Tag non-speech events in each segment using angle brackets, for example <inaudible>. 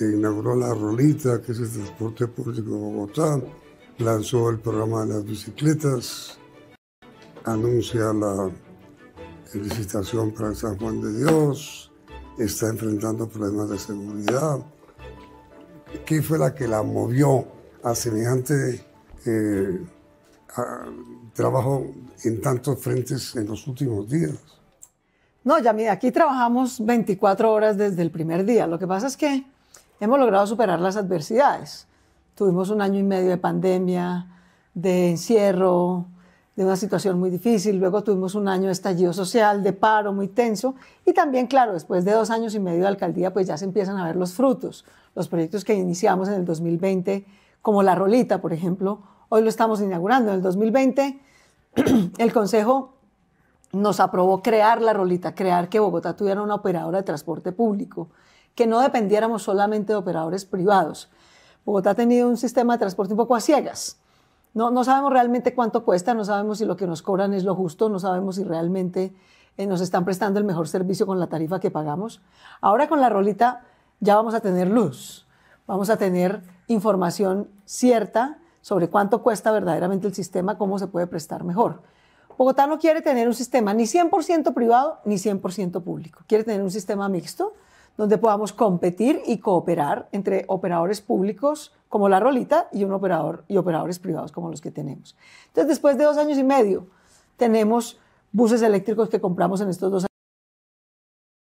inauguró la Rolita, que es el transporte público de Bogotá, lanzó el programa de las bicicletas, anuncia la licitación para San Juan de Dios, está enfrentando problemas de seguridad. ¿Qué fue la que la movió a semejante eh, trabajo en tantos frentes en los últimos días? No, ya mira, aquí trabajamos 24 horas desde el primer día. Lo que pasa es que hemos logrado superar las adversidades. Tuvimos un año y medio de pandemia, de encierro, de una situación muy difícil. Luego tuvimos un año de estallido social, de paro muy tenso. Y también, claro, después de dos años y medio de alcaldía, pues ya se empiezan a ver los frutos. Los proyectos que iniciamos en el 2020, como La Rolita, por ejemplo, hoy lo estamos inaugurando. En el 2020, <clears throat> el Consejo nos aprobó crear la rolita, crear que Bogotá tuviera una operadora de transporte público, que no dependiéramos solamente de operadores privados. Bogotá ha tenido un sistema de transporte un poco a ciegas. No, no sabemos realmente cuánto cuesta, no sabemos si lo que nos cobran es lo justo, no sabemos si realmente eh, nos están prestando el mejor servicio con la tarifa que pagamos. Ahora con la rolita ya vamos a tener luz, vamos a tener información cierta sobre cuánto cuesta verdaderamente el sistema, cómo se puede prestar mejor. Bogotá no quiere tener un sistema ni 100% privado ni 100% público. Quiere tener un sistema mixto donde podamos competir y cooperar entre operadores públicos como la Rolita y un operador y operadores privados como los que tenemos. Entonces, después de dos años y medio, tenemos buses eléctricos que compramos en estos dos años.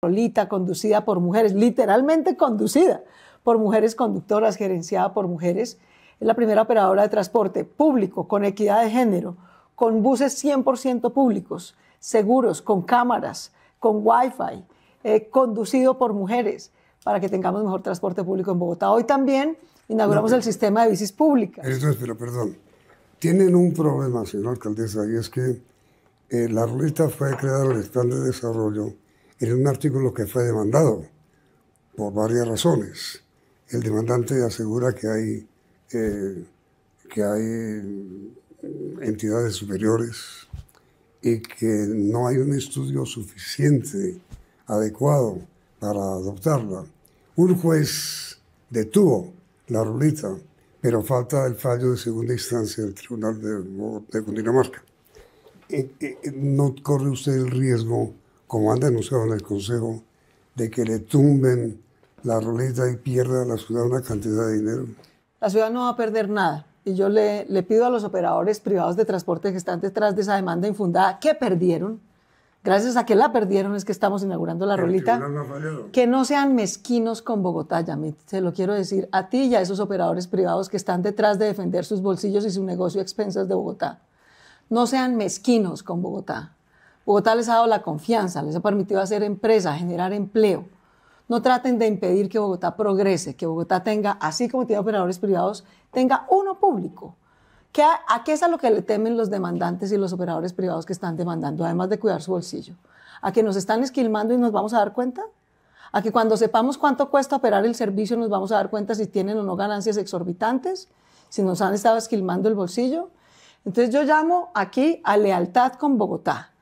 Rolita, conducida por mujeres, literalmente conducida por mujeres conductoras, gerenciada por mujeres. Es la primera operadora de transporte público con equidad de género con buses 100% públicos, seguros, con cámaras, con wifi, eh, conducido por mujeres, para que tengamos mejor transporte público en Bogotá. Hoy también inauguramos el sistema de bicis públicas. pero perdón, tienen un problema, señor alcaldesa, y es que eh, la ruleta fue creada en el plan de desarrollo en un artículo que fue demandado por varias razones. El demandante asegura que hay, eh, que hay entidades superiores y que no hay un estudio suficiente, adecuado para adoptarla. Un juez detuvo la ruleta, pero falta el fallo de segunda instancia del Tribunal de, Cundinamarca. Eh, eh, ¿No corre usted el riesgo, como han denunciado en el Consejo, de que le tumben la ruleta y pierda a la ciudad una cantidad de dinero? La ciudad no va a perder nada y yo le, pido a los operadores privados de transporte que están detrás de esa demanda infundada que perdieron, gracias a que la perdieron es que estamos inaugurando la rolita, que no sean mezquinos con Bogotá, Yamit. Se lo quiero decir a ti y a esos operadores privados que están detrás de defender sus bolsillos y su negocio a expensas de Bogotá. No sean mezquinos con Bogotá. Bogotá les ha dado la confianza, les ha permitido hacer empresa, generar empleo no traten de impedir que Bogotá progrese, que Bogotá tenga, así como tiene operadores privados, tenga uno público. ¿A qué es a lo que le temen los demandantes y los operadores privados que están demandando, además de cuidar su bolsillo? ¿A que nos están esquilmando y nos vamos a dar cuenta? ¿A que cuando sepamos cuánto cuesta operar el servicio nos vamos a dar cuenta si tienen o no ganancias exorbitantes? ¿Si nos han estado esquilmando el bolsillo? Entonces yo llamo aquí a lealtad con Bogotá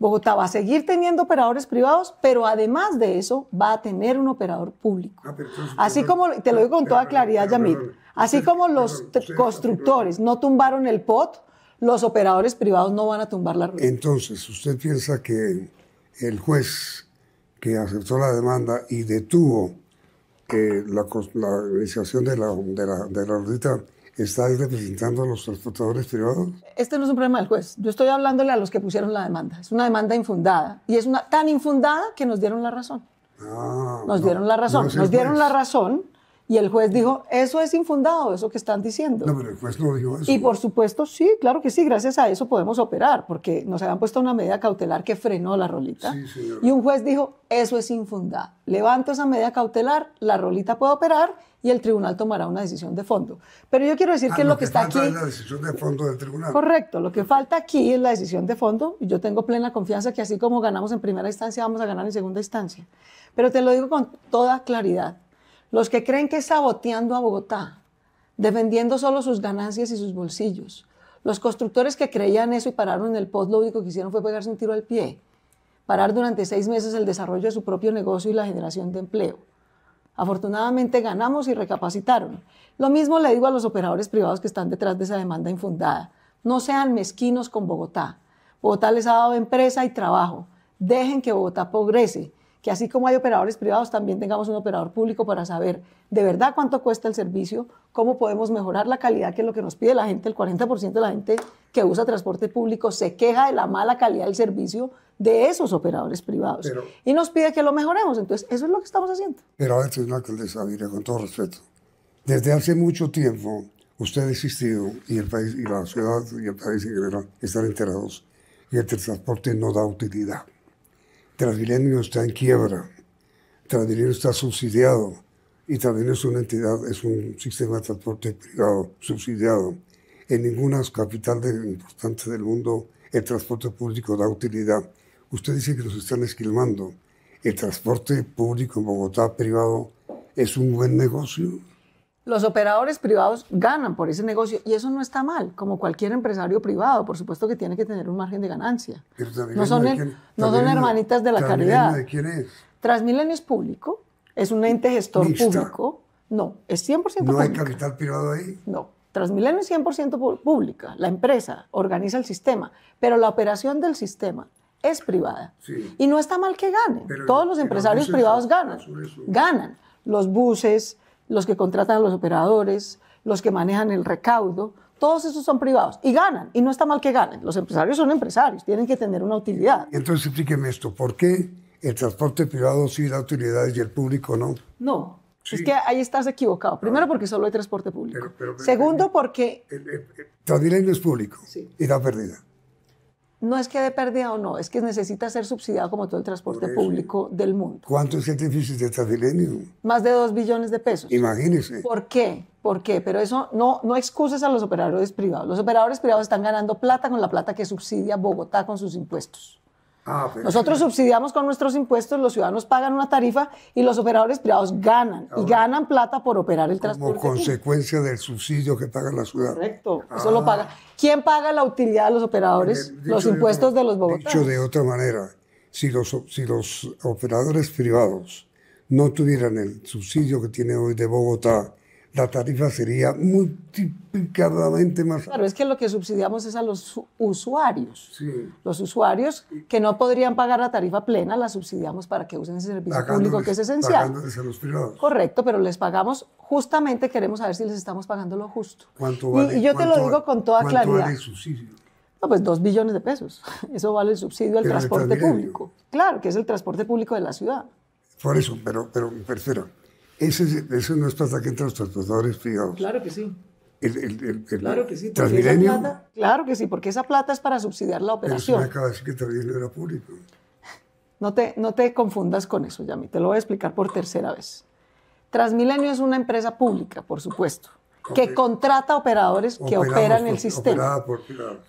Bogotá va a seguir teniendo operadores privados, pero además de eso va a tener un operador público. Ah, así como, te lo digo con toda claridad, Yamil, así como los constructores no tumbaron el POT, los operadores privados no van a tumbar la rueda. Entonces, ¿usted piensa que el juez que aceptó la demanda y detuvo eh, la, iniciación de la, de la, ¿Estás representando a los transportadores privados? Este no es un problema del juez. Yo estoy hablándole a los que pusieron la demanda. Es una demanda infundada. Y es una tan infundada que nos dieron la razón. Ah, nos dieron la razón. nos dieron la razón y el juez dijo, eso es infundado, eso que están diciendo. No, pero el juez no dijo eso. Y por supuesto, sí, claro que sí. Gracias a eso podemos operar, porque nos habían puesto una medida cautelar que frenó la rolita. Sí, Y un juez dijo, eso es infundado. Levanto esa medida cautelar, la rolita puede operar y el tribunal tomará una decisión de fondo. Pero yo quiero decir ah, que lo que, está aquí... Es la decisión de fondo del tribunal. Correcto, lo que falta aquí es la decisión de fondo y yo tengo plena confianza que así como ganamos en primera instancia, vamos a ganar en segunda instancia. Pero te lo digo con toda claridad, los que creen que saboteando a Bogotá, defendiendo solo sus ganancias y sus bolsillos, los constructores que creían eso y pararon en el post, lo único que hicieron fue pegarse un tiro al pie, parar durante seis meses el desarrollo de su propio negocio y la generación de empleo. Afortunadamente ganamos y recapacitaron. Lo mismo le digo a los operadores privados que están detrás de esa demanda infundada. No sean mezquinos con Bogotá. Bogotá les ha dado empresa y trabajo. Dejen que Bogotá progrese, que así como hay operadores privados, también tengamos un operador público para saber de verdad cuánto cuesta el servicio, cómo podemos mejorar la calidad, que es lo que nos pide la gente. El 40% de la gente que usa transporte público se queja de la mala calidad del servicio de esos operadores privados y nos pide que lo mejoremos. Entonces, eso es lo que estamos haciendo. Pero a ver, señora alcaldesa con todo respeto, desde hace mucho tiempo usted ha existido y el país y la ciudad y el país en general están enterados que el transporte no da utilidad. Transmilenio está en quiebra, Transmilenio está subsidiado y Transmilenio es una entidad, es un sistema de transporte privado subsidiado. En ninguna capital importante del mundo el transporte público da utilidad. Usted dice que los están esquilmando. ¿El transporte público en Bogotá privado es un buen negocio? Los operadores privados ganan por ese negocio y eso no está mal, como cualquier empresario privado, por supuesto que tiene que tener un margen de ganancia. no son, hermanitas de la caridad. ¿De quién es? Transmilenio es público, es un ente gestor público. No, es 100% público. ¿No hay capital privado ahí? No, Transmilenio es 100% pública, la empresa organiza el sistema, pero la operación del sistema es privada. Y no está mal que ganen. Todos los empresarios privados ganan. Ganan. Los buses, los que contratan a los operadores, los que manejan el recaudo, todos esos son privados y ganan. Y no está mal que ganen. Los empresarios son empresarios, tienen que tener una utilidad. Entonces explíqueme esto, ¿por qué el transporte privado sí da utilidades y el público no? No, Es que ahí estás equivocado. Primero, porque solo hay transporte público. Segundo, porque. El, el, es público y da pérdida no es que de pérdida o no, es que necesita ser subsidiado como todo el transporte público del mundo. ¿Cuántos déficit de Transmilenio? Más de 2 billones de pesos. Imagínese. ¿Por qué? ¿Por qué? Pero eso no, no excuses a los operadores privados. Los operadores privados están ganando plata con la plata que subsidia Bogotá con sus impuestos. Ah, Nosotros subsidiamos con nuestros impuestos, los ciudadanos pagan una tarifa y los operadores privados ganan y ganan plata por operar el transporte. Como consecuencia del subsidio que paga la ciudad. Correcto, eso lo ah. paga. ¿Quién paga la utilidad de los operadores? Eh, los impuestos de, los bogotanos. de otra manera, si los, si los operadores privados no tuvieran el subsidio que tiene hoy de Bogotá la tarifa sería multiplicadamente más alta. Claro, es que lo que subsidiamos es a los usuarios. Los usuarios que no podrían pagar la tarifa plena, la subsidiamos para que usen ese servicio público que es esencial. a los privados. Correcto, pero les pagamos, justamente queremos saber si les estamos pagando lo justo. ¿Cuánto vale? Y, yo te lo digo con toda ¿cuánto claridad. el subsidio? No, pues dos billones de pesos. <laughs> Eso vale el subsidio al transporte público. Claro, que es el transporte público de la ciudad. Por eso, pero, pero, me eso no es plata que entra los transportadores privados. Claro que sí. claro que sí. Transmilenio. claro que sí, porque esa plata es para subsidiar la operación. me acaba de decir que era público. No te, confundas con eso, Yami. Te lo voy a explicar por tercera vez. Transmilenio es una empresa pública, por supuesto, que contrata operadores que operan el sistema.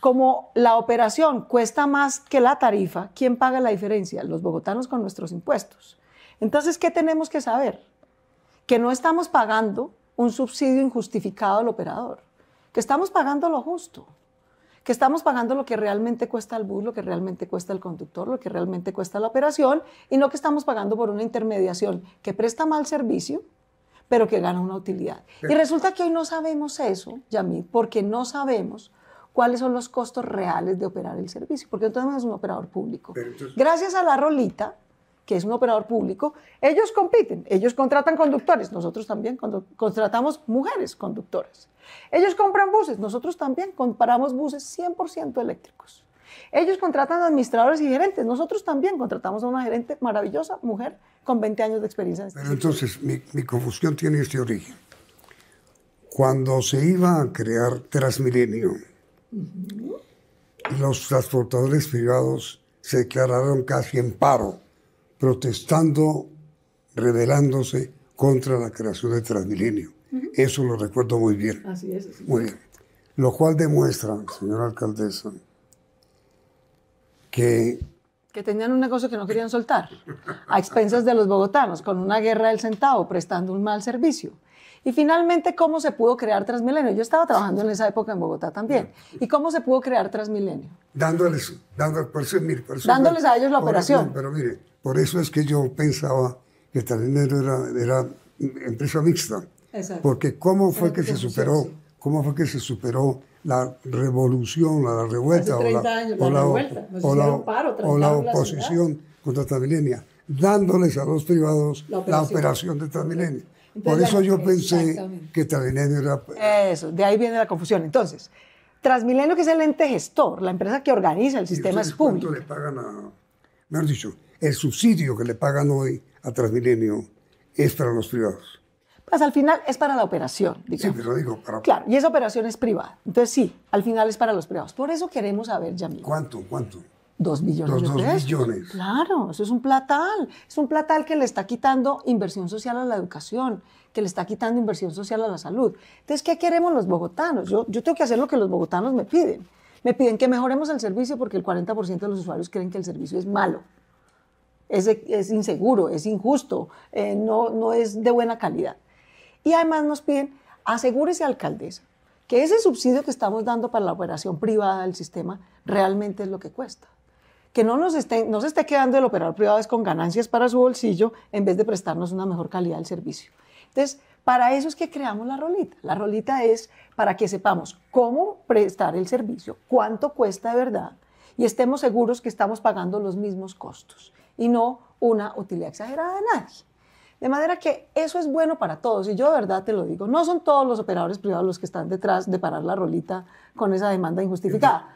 Como la operación cuesta más que la tarifa, ¿quién paga la diferencia? Los bogotanos con nuestros impuestos. Entonces, ¿qué tenemos que saber? que no estamos pagando un subsidio injustificado al operador, que estamos pagando lo justo, que estamos pagando lo que realmente cuesta el bus, lo que realmente cuesta el conductor, lo que realmente cuesta la operación, y no que estamos pagando por una intermediación que presta mal servicio, pero que gana una utilidad. Y resulta que hoy no sabemos eso, Yamid, porque no sabemos cuáles son los costos reales de operar el servicio, porque entonces es un operador público. Gracias a la rolita, que es un operador público, ellos compiten, ellos contratan conductores, nosotros también contratamos mujeres conductoras. Ellos compran buses, nosotros también compramos buses 100% eléctricos. Ellos contratan administradores y gerentes, nosotros también contratamos a una gerente maravillosa, mujer, con 20 años de experiencia. Este Pero entonces, mi, confusión tiene este origen. Cuando se iba a crear Transmilenio, los transportadores privados se declararon casi en paro protestando, rebelándose contra la creación del Transmilenio. Eso lo recuerdo muy bien. muy bien. Lo cual demuestra, señora alcaldesa, que... Que tenían un negocio que no querían soltar, a expensas de los bogotanos, con una guerra del centavo, prestando un mal servicio. Y finalmente, ¿cómo se pudo crear Transmilenio? Yo estaba trabajando en esa época en Bogotá también. ¿Y cómo se pudo crear Transmilenio? Dándoles, dándoles, por dándoles a ellos la operación. pero mire, por eso es que yo pensaba que Transmilenio era, empresa mixta. Porque ¿cómo fue que se superó? ¿Cómo fue que se superó la revolución, la, revuelta o la, o la, O la oposición contra Transmilenio? Dándoles a los privados la operación de Transmilenio. Por eso yo pensé que Transmilenio era... Eso, de ahí viene la confusión. Entonces, Transmilenio, que es el ente gestor, la empresa que organiza el sistema es público. ¿Cuánto le pagan a... Me han dicho, el subsidio que le pagan hoy a Transmilenio es para los privados. Pues al final es para la operación. Digamos. Sí, pero digo, para... Claro, y esa operación es privada. Entonces sí, al final es para los privados. Por eso queremos saber, Yamil. ¿Cuánto? ¿Cuánto? Dos millones de Claro, eso es un platal. Es un platal que le está quitando inversión social a la educación, que le está quitando inversión social a la salud. Entonces, ¿qué queremos los bogotanos? Yo, yo tengo que hacer lo que los bogotanos me piden. Me piden que mejoremos el servicio porque el 40% de los usuarios creen que el servicio es malo. Es, es inseguro, es injusto, eh, no, no es de buena calidad. Y además nos piden, asegúrese alcaldesa, que ese subsidio que estamos dando para la operación privada del sistema realmente es lo que cuesta que no nos esté, no se esté quedando el operador privado es con ganancias para su bolsillo en vez de prestarnos una mejor calidad del servicio. Entonces, para eso es que creamos la rolita. La rolita es para que sepamos cómo prestar el servicio, cuánto cuesta de verdad y estemos seguros que estamos pagando los mismos costos y no una utilidad exagerada de nadie. De manera que eso es bueno para todos y yo de verdad te lo digo, no son todos los operadores privados los que están detrás de parar la rolita con esa demanda injustificada.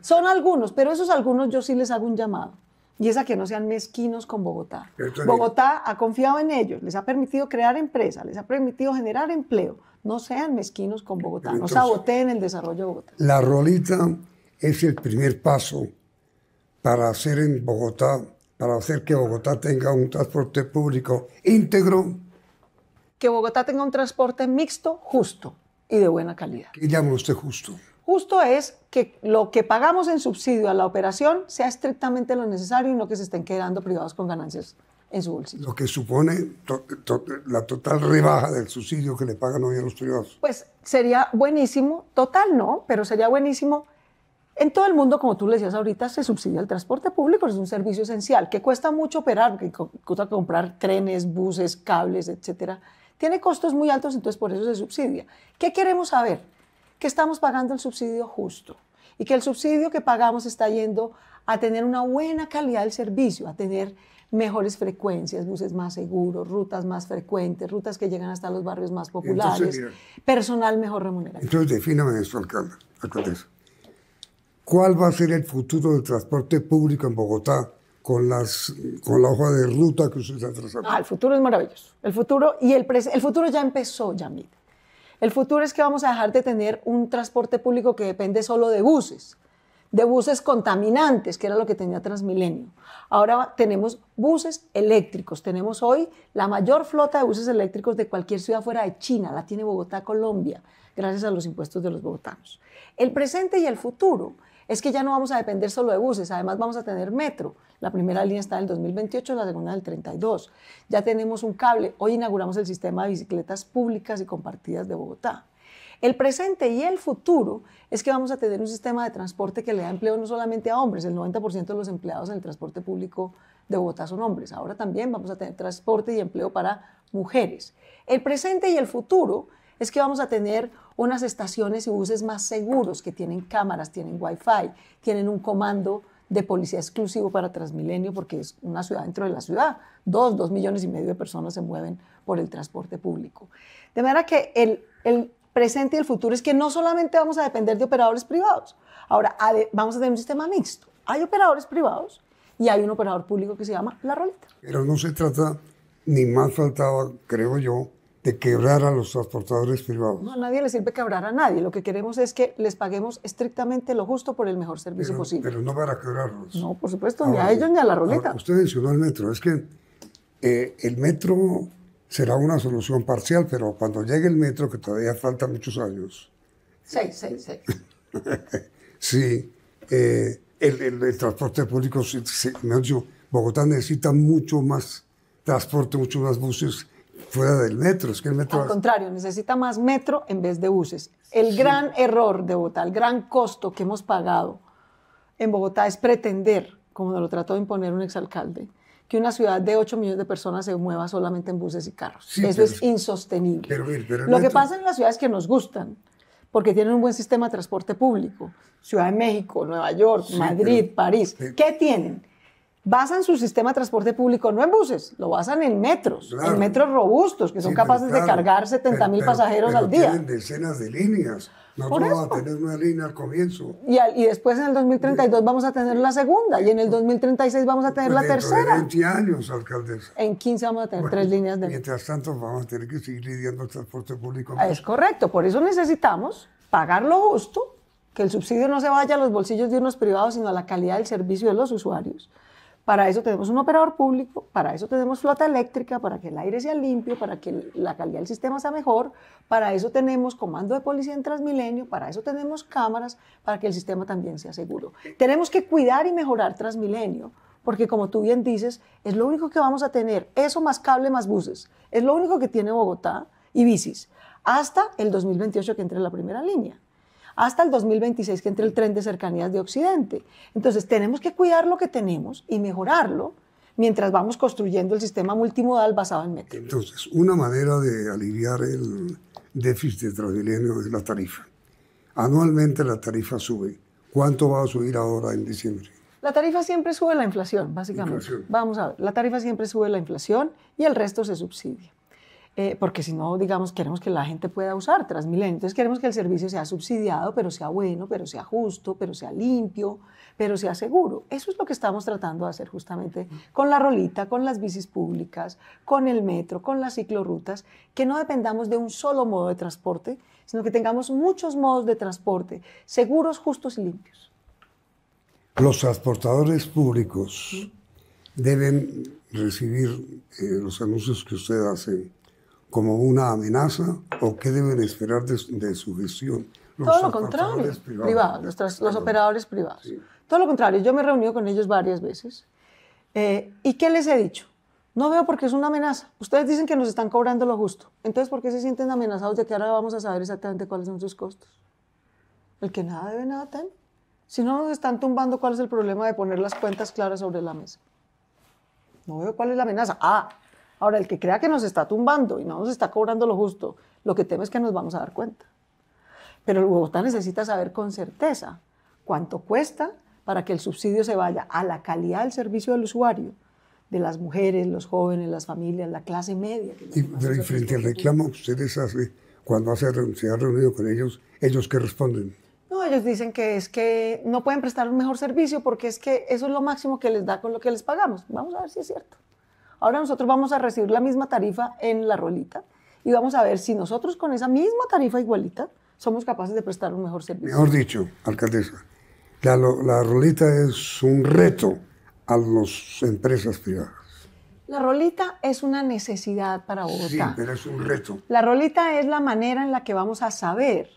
Son algunos, pero esos algunos yo sí les hago un llamado. Y es a que no sean mezquinos con Bogotá. Bogotá ha confiado en ellos, les ha permitido crear empresas, les ha permitido generar empleo. No sean mezquinos con Bogotá, no saboteen el desarrollo de Bogotá. La rolita es el primer paso para hacer en Bogotá, para hacer que Bogotá tenga un transporte público íntegro. Que Bogotá tenga un transporte mixto, justo y de buena calidad. ¿Qué llama usted justo? justo es que lo que pagamos en subsidio a la operación sea estrictamente lo necesario y no que se estén quedando privados con ganancias en su bolsillo. Lo que supone la total rebaja del subsidio que le pagan hoy a los privados. Pues sería buenísimo, total no, pero sería buenísimo. En todo el mundo, como tú le decías ahorita, se subsidia el transporte público, es un servicio esencial que cuesta mucho operar, que cuesta comprar trenes, buses, cables, etcétera. Tiene costos muy altos, entonces por eso se subsidia. ¿Qué queremos saber? que estamos pagando el subsidio justo y que el subsidio que pagamos está yendo a tener una buena calidad del servicio, a tener mejores frecuencias, buses más seguros, rutas más frecuentes, rutas que llegan hasta los barrios más populares, personal mejor remunerado. Entonces, defíname esto, alcalde. alcaldesa. ¿Cuál va a ser el futuro del transporte público en Bogotá con, las, con la hoja de ruta que usted está trazando? Ah, el futuro es maravilloso. El futuro, y el, el futuro ya empezó, Yamil. El futuro es que vamos a dejar de tener un transporte público que depende solo de buses, de buses contaminantes, que era lo que tenía Transmilenio. Ahora tenemos buses eléctricos. Tenemos hoy la mayor flota de buses eléctricos de cualquier ciudad fuera de China. La tiene Bogotá, Colombia, gracias a los impuestos de los bogotanos. El presente y el futuro es que ya no vamos a depender solo de buses, además vamos a tener metro. La primera línea está en el 2028, la segunda en el 32. Ya tenemos un cable. Hoy inauguramos el sistema de bicicletas públicas y compartidas de Bogotá. El presente y el futuro es que vamos a tener un sistema de transporte que le da empleo no solamente a hombres, el 90% de los empleados en el transporte público de Bogotá son hombres. Ahora también vamos a tener transporte y empleo para mujeres. El presente y el futuro es que vamos a tener unas estaciones y buses más seguros que tienen cámaras, tienen wifi, tienen un comando de policía exclusivo para Transmilenio porque es una ciudad dentro de la ciudad. Dos, dos millones y medio de personas se mueven por el transporte público. De manera que el, el presente y el futuro es que no solamente vamos a depender de operadores privados, ahora vamos a tener un sistema mixto. Hay operadores privados y hay un operador público que se llama La Rolita. Pero no se trata, ni más faltaba, creo yo, de quebrar a los transportadores privados. No, a nadie le sirve quebrar a nadie. Lo que queremos es que les paguemos estrictamente lo justo por el mejor servicio posible. Pero no para quebrarlos. No, por supuesto, ni a ellos ni a la roleta. usted mencionó el metro. Es que eh, el metro será una solución parcial, pero cuando llegue el metro, que todavía falta muchos años. Seis, seis, seis. sí, <laughs> eh, el, transporte público, Bogotá necesita mucho más transporte, mucho más buses fuera del metro. Es que el metro Al contrario, necesita más metro en vez de buses. El gran error de Bogotá, el gran costo que hemos pagado en Bogotá es pretender, como lo trató de imponer un exalcalde, que una ciudad de 8 millones de personas se mueva solamente en buses y carros. Eso es insostenible. lo que pasa en las ciudades que nos gustan, porque tienen un buen sistema de transporte público, Ciudad de México, Nueva York, Madrid, París, ¿qué tienen? basan su sistema de transporte público no en buses, lo basan en metros, en metros robustos que son capaces de cargar 70 mil pasajeros al día. Tienen decenas de líneas. no vamos a tener una línea al comienzo. Y, después en el 2032 vamos a tener la segunda y en el 2036 vamos a tener la tercera. En 20 años, alcaldesa. En 15 vamos a tener tres líneas de... Mientras tanto vamos a tener que seguir lidiando el transporte público. Es correcto, por eso necesitamos pagar lo justo, que el subsidio no se vaya a los bolsillos de unos privados, sino a la calidad del servicio de los usuarios para eso tenemos un operador público, para eso tenemos flota eléctrica, para que el aire sea limpio, para que la calidad del sistema sea mejor, para eso tenemos comando de policía en Transmilenio, para eso tenemos cámaras, para que el sistema también sea seguro. Tenemos que cuidar y mejorar Transmilenio, porque como tú bien dices, es lo único que vamos a tener, eso más cable, más buses, es lo único que tiene Bogotá y bicis, hasta el 2028 que entre en la primera línea hasta el 2026 que entre el tren de cercanías de Occidente. Entonces tenemos que cuidar lo que tenemos y mejorarlo mientras vamos construyendo el sistema multimodal basado en metro. Entonces, una manera de aliviar el déficit transmilenio es la tarifa. Anualmente la tarifa sube. ¿Cuánto va a subir ahora en diciembre? La tarifa siempre sube la inflación, básicamente. Vamos a ver, la tarifa siempre sube la inflación y el resto se subsidia. Eh, porque si no, digamos, queremos que la gente pueda usar Transmilenio. Entonces queremos que el servicio sea subsidiado, pero sea bueno, pero sea justo, pero sea limpio, pero sea seguro. Eso es lo que estamos tratando de hacer justamente con la rolita, con las bicis públicas, con el metro, con las ciclorrutas, que no dependamos de un solo modo de transporte, sino que tengamos muchos modos de transporte, seguros, justos y limpios. Los transportadores públicos deben recibir eh, los anuncios que usted hace como una amenaza o qué deben esperar de, su gestión. Los Todo lo contrario, privados, los, operadores privados. Todo lo contrario, yo me he reunido con ellos varias veces. Eh, ¿Y qué les he dicho? No veo por qué es una amenaza. Ustedes dicen que nos están cobrando lo justo. Entonces, ¿por qué se sienten amenazados de que ahora vamos a saber exactamente cuáles son sus costos? El que nada debe, nada teme. Si no nos están tumbando, ¿cuál es el problema de poner las cuentas claras sobre la mesa? No veo cuál es la amenaza. Ah, Ahora, el que crea que nos está tumbando y no nos está cobrando lo justo, lo que teme es que nos vamos a dar cuenta. Pero Bogotá necesita saber con certeza cuánto cuesta para que el subsidio se vaya a la calidad del servicio del usuario, de las mujeres, los jóvenes, las familias, la clase media. y, frente al reclamo que ustedes hacen, cuando hace, se ha reunido con ellos, ¿ellos qué responden? No, ellos dicen que es que no pueden prestar un mejor servicio porque es que eso es lo máximo que les da con lo que les pagamos. Vamos a ver si es cierto. Ahora nosotros vamos a recibir la misma tarifa en la rolita y vamos a ver si nosotros con esa misma tarifa igualita somos capaces de prestar un mejor servicio. Mejor dicho, alcaldesa, la, rolita es un reto a las empresas privadas. La rolita es una necesidad para Bogotá. Sí, pero es un reto. La rolita es la manera en la que vamos a saber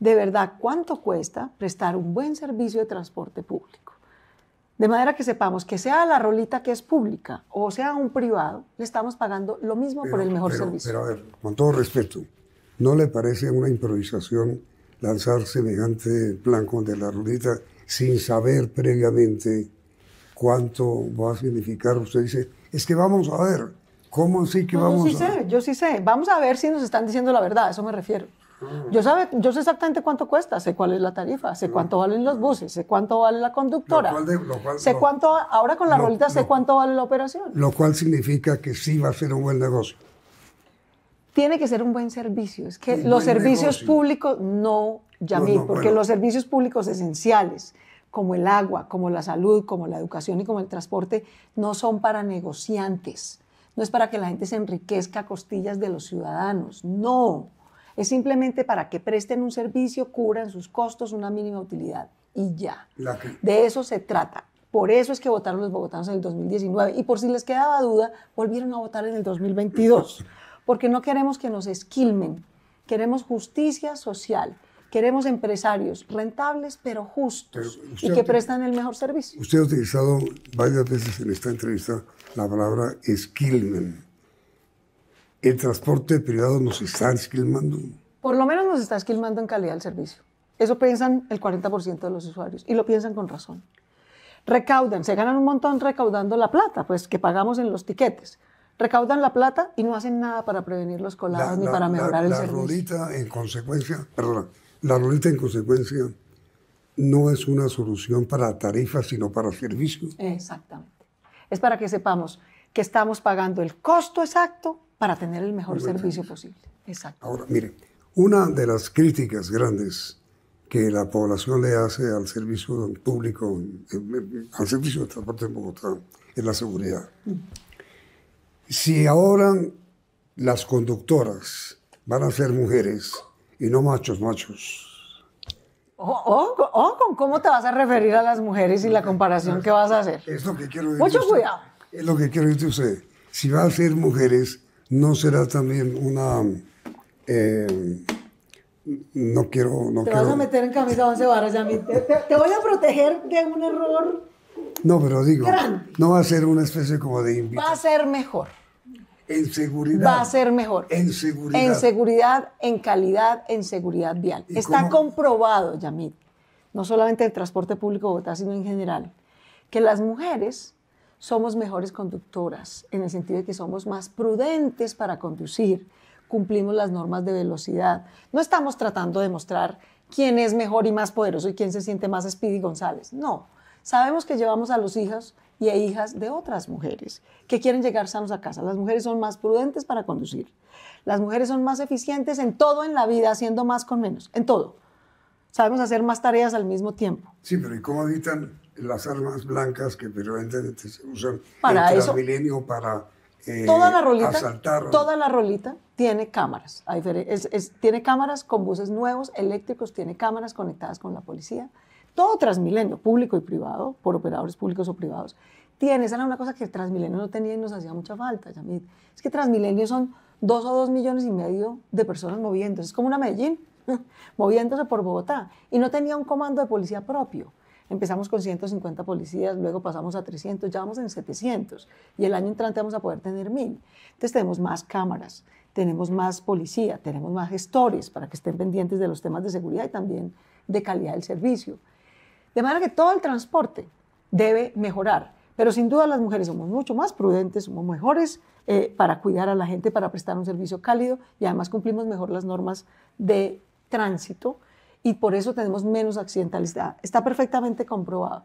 de verdad cuánto cuesta prestar un buen servicio de transporte público. De manera que sepamos que sea la rolita que es pública o sea un privado, le estamos pagando lo mismo por el mejor servicio. Pero a ver, con todo respeto, ¿no le parece una improvisación lanzar semejante plan con de la rolita sin saber previamente cuánto va a significar? Usted dice, es que vamos a ver, ¿cómo sí que a vamos yo sí Sé, yo sí sé, vamos a ver si nos están diciendo la verdad, a eso me refiero. Yo, sabe, yo sé exactamente cuánto cuesta, sé cuál es la tarifa, sé cuánto valen los buses, sé cuánto vale la conductora. sé cuánto, ahora con la rolita sé cuánto vale la operación. Lo cual significa que sí va a ser un buen negocio. Tiene que ser un buen servicio. Es que los servicios públicos no, Yamil, porque los servicios públicos esenciales, como el agua, como la salud, como la educación y como el transporte, no son para negociantes no es para que la gente se enriquezca a costillas de los ciudadanos, no, es simplemente para que presten un servicio, cubran sus costos, una mínima utilidad y ya. De eso se trata. Por eso es que votaron los bogotanos en el 2019 y por si les quedaba duda, volvieron a votar en el 2022, porque no queremos que nos esquilmen, queremos justicia social. Queremos empresarios rentables pero justos y que prestan el mejor servicio. Usted ha utilizado varias veces en esta entrevista la palabra esquilmen el transporte privado nos está esquilmando. Por lo menos nos está esquilmando en calidad del servicio. Eso piensan el 40% de los usuarios y lo piensan con razón. Recaudan, se ganan un montón recaudando la plata, pues que pagamos en los tiquetes. Recaudan la plata y no hacen nada para prevenir los colados ni para mejorar el servicio. La rolita en consecuencia, perdón, la rolita en consecuencia no es una solución para tarifas, sino para servicios. Exactamente. Es para que sepamos que estamos pagando el costo exacto para tener el mejor servicio posible. Exacto. Ahora, mire, una de las críticas grandes que la población le hace al servicio público, al servicio de transporte en Bogotá, es la seguridad. Si ahora las conductoras van a ser mujeres y no machos, machos. con cómo te vas a referir a las mujeres y la comparación que vas a hacer. Es lo que quiero decir. Mucho cuidado. Es lo que quiero decir usted. Si van a ser mujeres, no será también una... Eh, no quiero... No te vas a meter en camisa once varas, Yamit. te, voy a proteger de un error. No, pero digo, no va a ser una especie como de Va a ser mejor. En seguridad. Va a ser mejor. En seguridad. En seguridad, en calidad, en seguridad vial. Está comprobado, Yamit, no solamente el transporte público de Bogotá, sino en general, que las mujeres somos mejores conductoras, en el sentido de que somos más prudentes para conducir, cumplimos las normas de velocidad. No estamos tratando de mostrar quién es mejor y más poderoso y quién se siente más Speedy González. No, sabemos que llevamos a los hijos y a hijas de otras mujeres que quieren llegar sanos a casa. Las mujeres son más prudentes para conducir. Las mujeres son más eficientes en todo en la vida, haciendo más con menos, en todo. Sabemos hacer más tareas al mismo tiempo. Sí, pero ¿y cómo evitan las armas blancas que periódicamente se usan para eso, para eh, toda la asaltar. Toda la rolita tiene cámaras. tiene cámaras con buses nuevos, eléctricos, tiene cámaras conectadas con la policía. Todo Transmilenio, público y privado, por operadores públicos o privados, tiene. Esa era una cosa que Transmilenio no tenía y nos hacía mucha falta, Yamid. Es que Transmilenio son dos o dos millones y medio de personas moviéndose. Es como una Medellín, <laughs> moviéndose por Bogotá. Y no tenía un comando de policía propio. Empezamos con 150 policías, luego pasamos a 300, ya vamos en 700 y el año entrante vamos a poder tener 1000. Entonces tenemos más cámaras, tenemos más policía, tenemos más gestores para que estén pendientes de los temas de seguridad y también de calidad del servicio. De manera que todo el transporte debe mejorar. Pero sin duda las mujeres somos mucho más prudentes, somos mejores eh, para cuidar a la gente, para prestar un servicio cálido y además cumplimos mejor las normas de tránsito y por eso tenemos menos accidentalidad. Está perfectamente comprobado.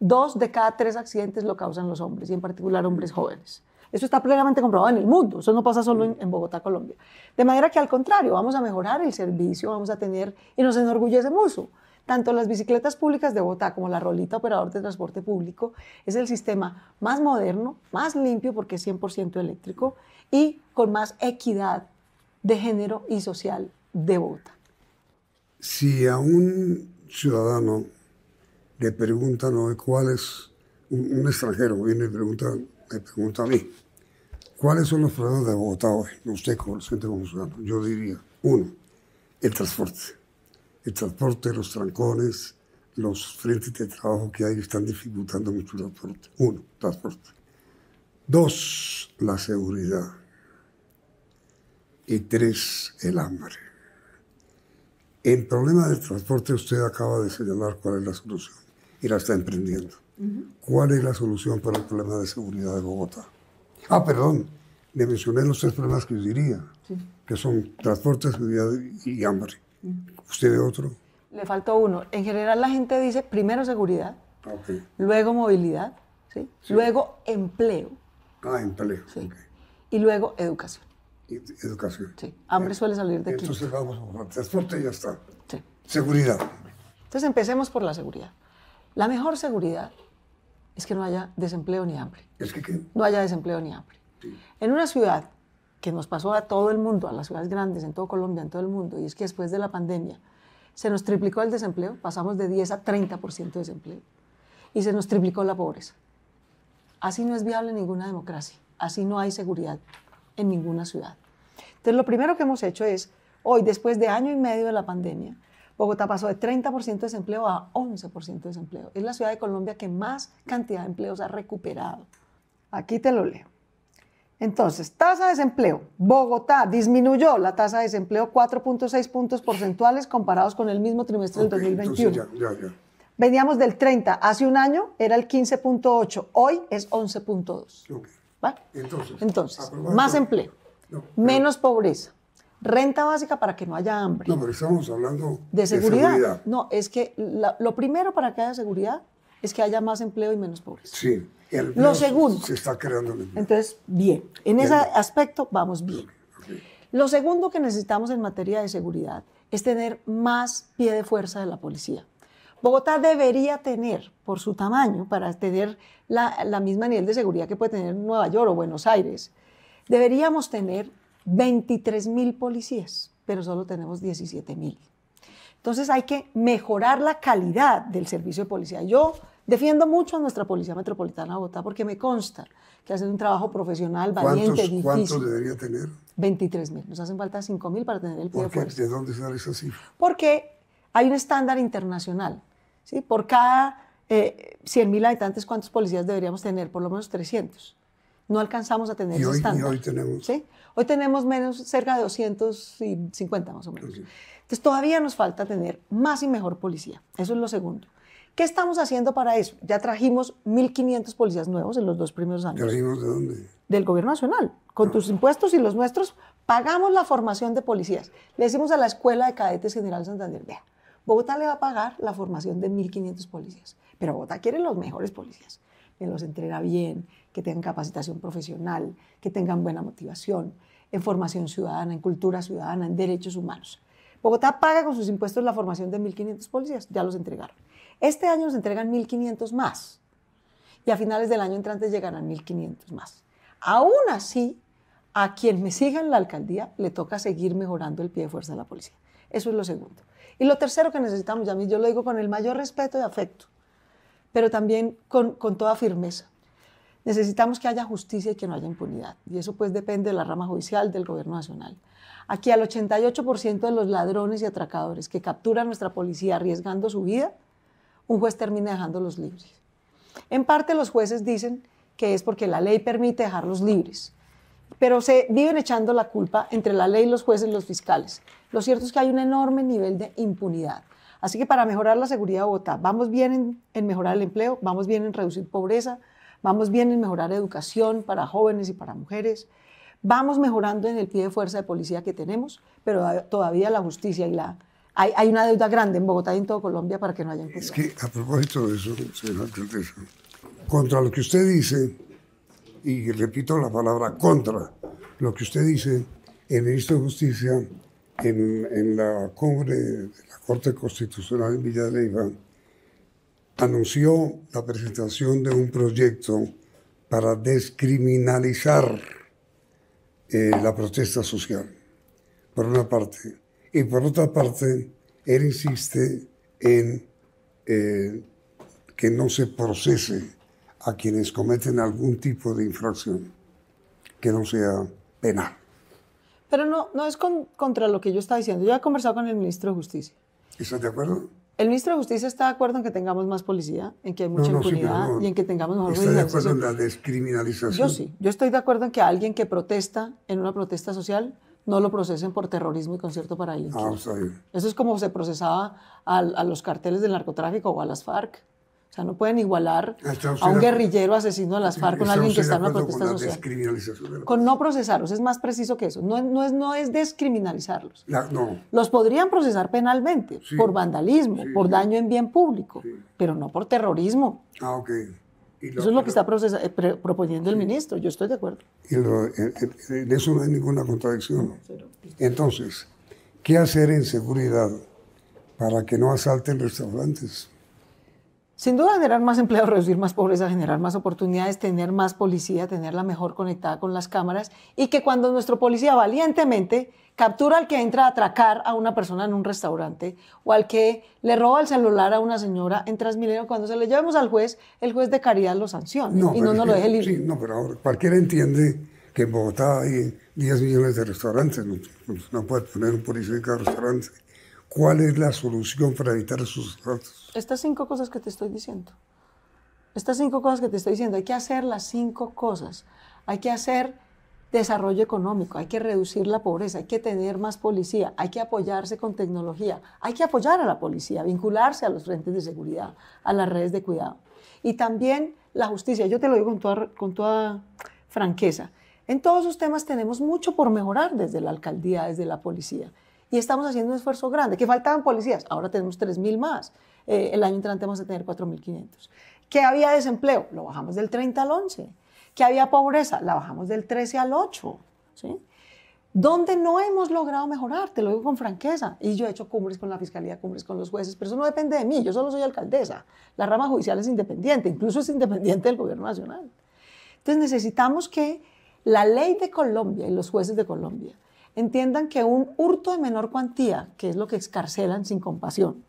Dos de cada tres accidentes lo causan los hombres, y en particular hombres jóvenes. Eso está plenamente comprobado en el mundo, eso no pasa solo en, Bogotá, Colombia. De manera que al contrario, vamos a mejorar el servicio, vamos a tener, y nos enorgullece mucho, tanto las bicicletas públicas de Bogotá como la Rolita Operador de Transporte Público es el sistema más moderno, más limpio porque es 100% eléctrico y con más equidad de género y social de Bogotá si a un ciudadano le preguntan hoy cuál es, un, extranjero viene y pregunta, me pregunta a mí, ¿cuáles son los problemas de Bogotá hoy? Usted como siente como ciudadano, yo diría, uno, el transporte. El transporte, los trancones, los frentes de trabajo que hay están dificultando mucho el transporte. Uno, transporte. Dos, la seguridad. Y tres, el hambre. En problema de transporte usted acaba de señalar cuál es la solución y la está emprendiendo. ¿Cuál es la solución para el problema de seguridad de Bogotá? Ah, perdón, le mencioné los tres problemas que yo diría, que son transporte, seguridad y hambre. ¿Usted ve otro? Le faltó uno. En general la gente dice primero seguridad, ah, luego movilidad, luego empleo. Ah, empleo. Y luego educación y educación. Sí, hambre eh, suele salir de aquí. Entonces vamos a transporte y ya está. Sí. Seguridad. Entonces empecemos por la seguridad. La mejor seguridad es que no haya desempleo ni hambre. ¿Es que qué? No haya desempleo ni hambre. En una ciudad que nos pasó a todo el mundo, a las ciudades grandes, en todo Colombia, en todo el mundo, y es que después de la pandemia se nos triplicó el desempleo, pasamos de 10 a 30% de desempleo, y se nos triplicó la pobreza. Así no es viable ninguna democracia, así no hay seguridad en ninguna ciudad. Entonces, lo primero que hemos hecho es, hoy, después de año y medio de la pandemia, Bogotá pasó de 30% de desempleo a 11% de desempleo. Es la ciudad de Colombia que más cantidad de empleos ha recuperado. Aquí te lo leo. Entonces, tasa de desempleo. Bogotá disminuyó la tasa de desempleo 4.6 puntos porcentuales comparados con el mismo trimestre del 2021. Veníamos del 30. Hace un año era el 15.8. Hoy es 11.2. Entonces, más empleo, menos pobreza, renta básica para que no haya hambre. No, pero estamos hablando de seguridad. No, es que lo primero para que haya seguridad es que haya más empleo y menos pobreza. Sí, el lo segundo. Se está creando empleo. Entonces, bien, en ese aspecto vamos bien. Lo segundo que necesitamos en materia de seguridad es tener más pie de fuerza de la policía. Bogotá debería tener, por su tamaño, para tener la, misma nivel de seguridad que puede tener Nueva York o Buenos Aires. Deberíamos tener 23 mil policías, pero solo tenemos 17 mil. Entonces hay que mejorar la calidad del servicio de policía. Yo defiendo mucho a nuestra Policía Metropolitana Bogotá porque me consta que hacen un trabajo profesional, valiente, difícil. ¿Cuántos debería tener? 23 mil. Nos hacen falta 5 mil para tener el pie ¿Por qué? ¿De dónde sale esa cifra? Porque hay un estándar internacional. ¿sí? Por cada eh, 100.000 habitantes, ¿cuántos policías deberíamos tener? Por lo menos 300. No alcanzamos a tener ese hoy, hoy tenemos. Hoy tenemos menos, cerca de 250 más o menos. Entonces todavía nos falta tener más y mejor policía. Eso es lo segundo. ¿Qué estamos haciendo para eso? Ya trajimos 1.500 policías nuevos en los dos primeros años. ¿Trajimos de dónde? Del Gobierno Nacional. Con ah. tus impuestos y los nuestros, pagamos la formación de policías. Le decimos a la Escuela de Cadetes General Santander, vea, Bogotá le va a pagar la formación de 1.500 policías, pero Bogotá quiere los mejores policías, que los entrega bien, que tengan capacitación profesional, que tengan buena motivación, en formación ciudadana, en cultura ciudadana, en derechos humanos. Bogotá paga con sus impuestos la formación de 1.500 policías, ya los entregaron. Este año nos entregan 1.500 más y a finales del año entrante llegarán 1.500 más. Aún así, a quien me siga en la alcaldía le toca seguir mejorando el pie de fuerza de la policía. Eso es lo segundo. Y lo tercero que necesitamos, y a mí yo lo digo con el mayor respeto y afecto, pero también con, toda firmeza. Necesitamos que haya justicia y que no haya impunidad. Y eso pues depende de la rama judicial del gobierno nacional. Aquí al 88% de los ladrones y atracadores que capturan nuestra policía arriesgando su vida, un juez termina dejándolos libres. En parte los jueces dicen que es porque la ley permite dejarlos libres, pero se viven echando la culpa entre la ley, los jueces y los fiscales. Lo cierto es que hay un enorme nivel de impunidad. Así que para mejorar la seguridad de Bogotá, vamos bien en, mejorar el empleo, vamos bien en reducir pobreza, vamos bien en mejorar educación para jóvenes y para mujeres, vamos mejorando en el pie de fuerza de policía que tenemos, pero todavía la justicia y la... Hay, una deuda grande en Bogotá y en todo Colombia para que no haya impunidad. Es que a propósito de eso, señora contra lo que usted dice, y repito la palabra contra lo que usted dice, el ministro de Justicia en, la cumbre de la Corte Constitucional en Villa de anunció la presentación de un proyecto para descriminalizar eh, la protesta social, por una parte. Y por otra parte, él insiste en eh, que no se procese a quienes cometen algún tipo de infracción que no sea penal. Pero no, no es contra lo que yo estaba diciendo. Yo he conversado con el ministro de Justicia. ¿Estás de acuerdo? El ministro de Justicia está de acuerdo en que tengamos más policía, en que hay mucha impunidad y en que tengamos mejor ¿Estás de acuerdo en la descriminalización? Yo sí. Yo estoy de acuerdo en que alguien que protesta en una protesta social no lo procesen por terrorismo y concierto para ellos Ah, Eso es como se procesaba a, a los carteles del narcotráfico o a las FARC sea, no pueden igualar a un guerrillero asesino a las FARC con alguien que está en una protesta social. Con no procesarlos, es más preciso que eso. No, es, no es descriminalizarlos. Los podrían procesar penalmente por vandalismo, por daño en bien público, pero no por terrorismo. Ah, ok. eso es lo que está eh, proponiendo el ministro, yo estoy de acuerdo. Y eh, eh, eso no hay ninguna contradicción. Entonces, ¿qué hacer en seguridad para que no asalten restaurantes? Sin duda, generar más empleo, <laughs> reducir más pobreza, generar más oportunidades, tener más policía, tenerla mejor conectada con las cámaras y que cuando nuestro policía valientemente captura al que entra a atracar a una persona en un restaurante o al que le roba el celular a una señora en Transmilenio, cuando se le llevemos al juez, el juez de caridad lo sanciona y no nos lo deje libre. Sí, no, pero ahora, cualquiera entiende que en Bogotá hay 10 millones de restaurantes, no, no puede poner un policía en cada restaurante ¿Cuál es la solución para evitar sus datos? Estas cinco cosas que te estoy diciendo. Estas cinco cosas que te estoy diciendo. Hay que hacer las cinco cosas. Hay que hacer desarrollo económico, hay que reducir la pobreza, hay que tener más policía, hay que apoyarse con tecnología, hay que apoyar a la policía, vincularse a los frentes de seguridad, a las redes de cuidado. Y también la justicia, yo te lo digo con toda, con toda franqueza, en todos esos temas tenemos mucho por mejorar desde la alcaldía, desde la policía y estamos haciendo un esfuerzo grande. Que faltaban policías, ahora tenemos 3.000 más. Eh, el año entrante vamos a tener 4.500. Que había desempleo, lo bajamos del 30 al 11. Que había pobreza, la bajamos del 13 al 8. ¿sí? Donde no hemos logrado mejorar, te lo digo con franqueza. Y yo he hecho cumbres con la fiscalía, cumbres con los jueces, pero eso no depende de mí, yo solo soy alcaldesa. La rama judicial es independiente, incluso es independiente del gobierno nacional. Entonces necesitamos que la ley de Colombia y los jueces de Colombia entiendan que un hurto de menor cuantía, que es lo que excarcelan sin compasión,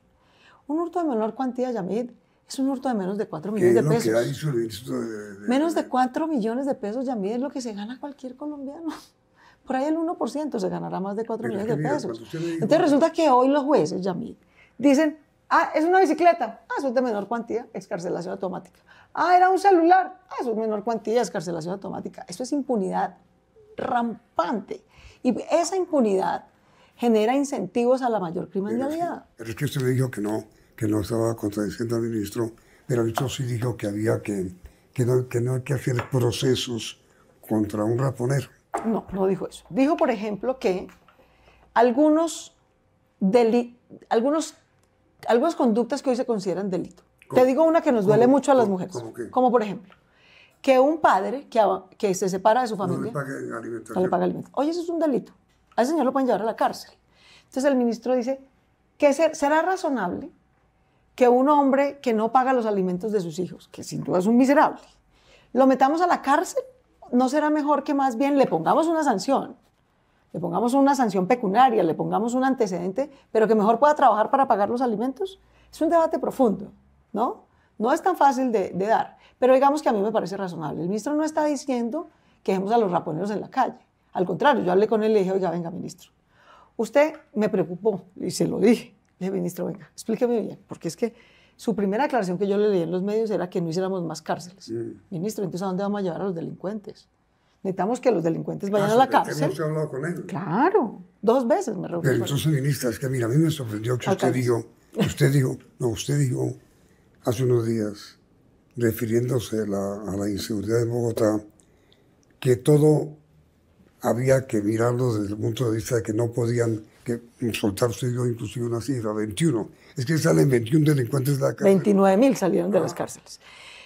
un hurto de menor cuantía, Yamid, es un hurto de menos de 4 millones de pesos. menos de 4 millones de pesos, Yamid, es lo que se gana cualquier colombiano. Por ahí el 1% se ganará más de 4 millones de pesos. Entonces resulta que hoy los jueces, Yamid, dicen, ah, es una bicicleta, ah, es de menor cuantía, excarcelación automática. Ah, era un celular, ah, eso es menor cuantía, excarcelación automática. Eso es impunidad rampante. Y esa impunidad genera incentivos a la mayor criminalidad. Pero es que usted me dijo que no, que no estaba contradiciendo al ministro, pero el sí dijo que había que, no, hay que hacer procesos contra un raponero. No, no dijo eso. Dijo, por ejemplo, que algunos, algunos algunas conductas que hoy se consideran delito. Te digo una que nos duele mucho a las mujeres, como por ejemplo, que un padre que, que se separa de su familia no le, no Oye, eso es un delito. A ese señor lo pueden llevar a la cárcel. Entonces el ministro dice que será razonable que un hombre que no paga los alimentos de sus hijos, que sin duda es un miserable, lo metamos a la cárcel. ¿No será mejor que más bien le pongamos una sanción? Le pongamos una sanción pecunaria, le pongamos un antecedente, pero que mejor pueda trabajar para pagar los alimentos. Es un debate profundo, ¿no? No es tan fácil de, dar, pero digamos que a mí me parece razonable. El ministro no está diciendo que dejemos a los raponeros en la calle. Al contrario, yo hablé con él y le dije, oiga, venga, ministro, usted me preocupó y se lo dije. Le dije, ministro, venga, explíqueme bien, porque es que su primera aclaración que yo le leí en los medios era que no hiciéramos más cárceles. Ministro, entonces ¿a dónde vamos a llevar a los delincuentes? Necesitamos que los delincuentes vayan a la cárcel. Hemos hablado con él. Claro, dos veces me reuní. Pero entonces, ministra, es que a mí me sorprendió que usted dijo, usted dijo, no, usted dijo hace unos días, refiriéndose a la inseguridad de Bogotá, que todo había que mirarlo desde el punto de vista de que no podían que soltar se dio inclusive una cifra, 21. Es que salen 21 delincuentes de la cárcel. 29 salieron de las ah. cárceles.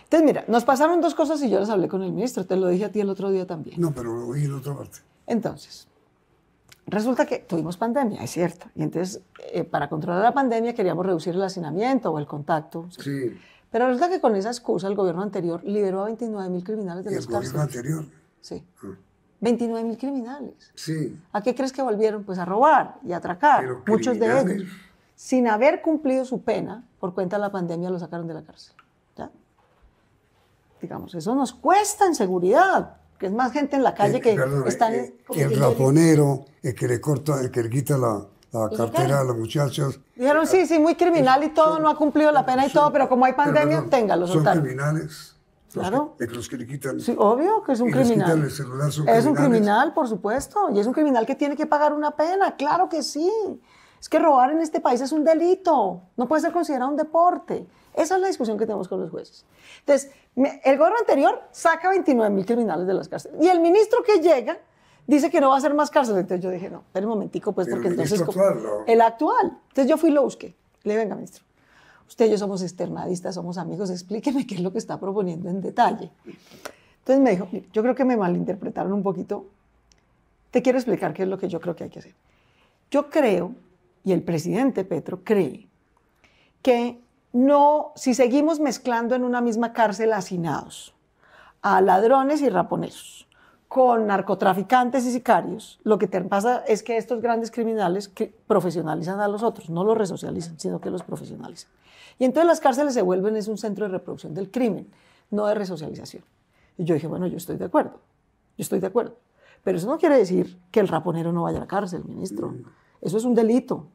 Entonces, mira, nos pasaron dos cosas y yo las hablé con el ministro. Te lo dije a ti el otro día también. No, pero lo oí en otra parte. Entonces, Resulta que tuvimos pandemia, es cierto. Y entonces, eh, para controlar la pandemia queríamos reducir el hacinamiento o el contacto. Sí. Pero resulta que con esa excusa el gobierno anterior liberó a 29 mil criminales de las cárceles. ¿El gobierno anterior? Sí. 29.000 ah. 29 mil criminales. Sí. ¿A qué crees que volvieron? Pues a robar y a atracar. Muchos de ellos, sin haber cumplido su pena, por cuenta de la pandemia lo sacaron de la cárcel. ¿Ya? Digamos, eso nos cuesta en seguridad, que es más gente en la calle eh, que eh, están... Eh, el raponero, el que le corta, el que le quita la, cartera a las muchachas. Dijeron, sí, sí, muy criminal y todo, no ha cumplido la pena y todo, pero como hay pandemia, téngalo. Son criminales. Los claro. Que, los que le quitan. Sí, obvio que es un criminal. El celular, es un criminal, por supuesto. Y es un criminal que tiene que pagar una pena, claro que sí. Es que robar en este país es un delito. No puede ser considerado un deporte. Esa es la discusión que tenemos con los jueces. Entonces, el gobierno anterior saca 29 mil criminales de las cárceles. Y el ministro que llega dice que no va a hacer más cárceles. Entonces yo dije, no, espera un momentico, pues, porque el entonces... Actual, El actual. Entonces yo fui y lo busqué. Le dije, venga, ministro, usted y yo somos externadistas, somos amigos, explíqueme qué es lo que está proponiendo en detalle. Entonces me dijo, yo creo que me malinterpretaron un poquito. Te quiero explicar qué es lo que yo creo que hay que hacer. Yo creo, y el presidente Petro cree, que no, si seguimos mezclando en una misma cárcel hacinados, a ladrones y raponesos, con narcotraficantes y sicarios, lo que te pasa es que estos grandes criminales profesionalizan a los otros, no los resocializan, sino que los profesionalizan. Y entonces las cárceles se vuelven es un centro de reproducción del crimen, no de resocialización. Y yo dije, bueno, yo estoy de acuerdo, yo estoy de acuerdo. Pero eso no quiere decir que el raponero no vaya a la cárcel, ministro. Mm. Eso es un delito,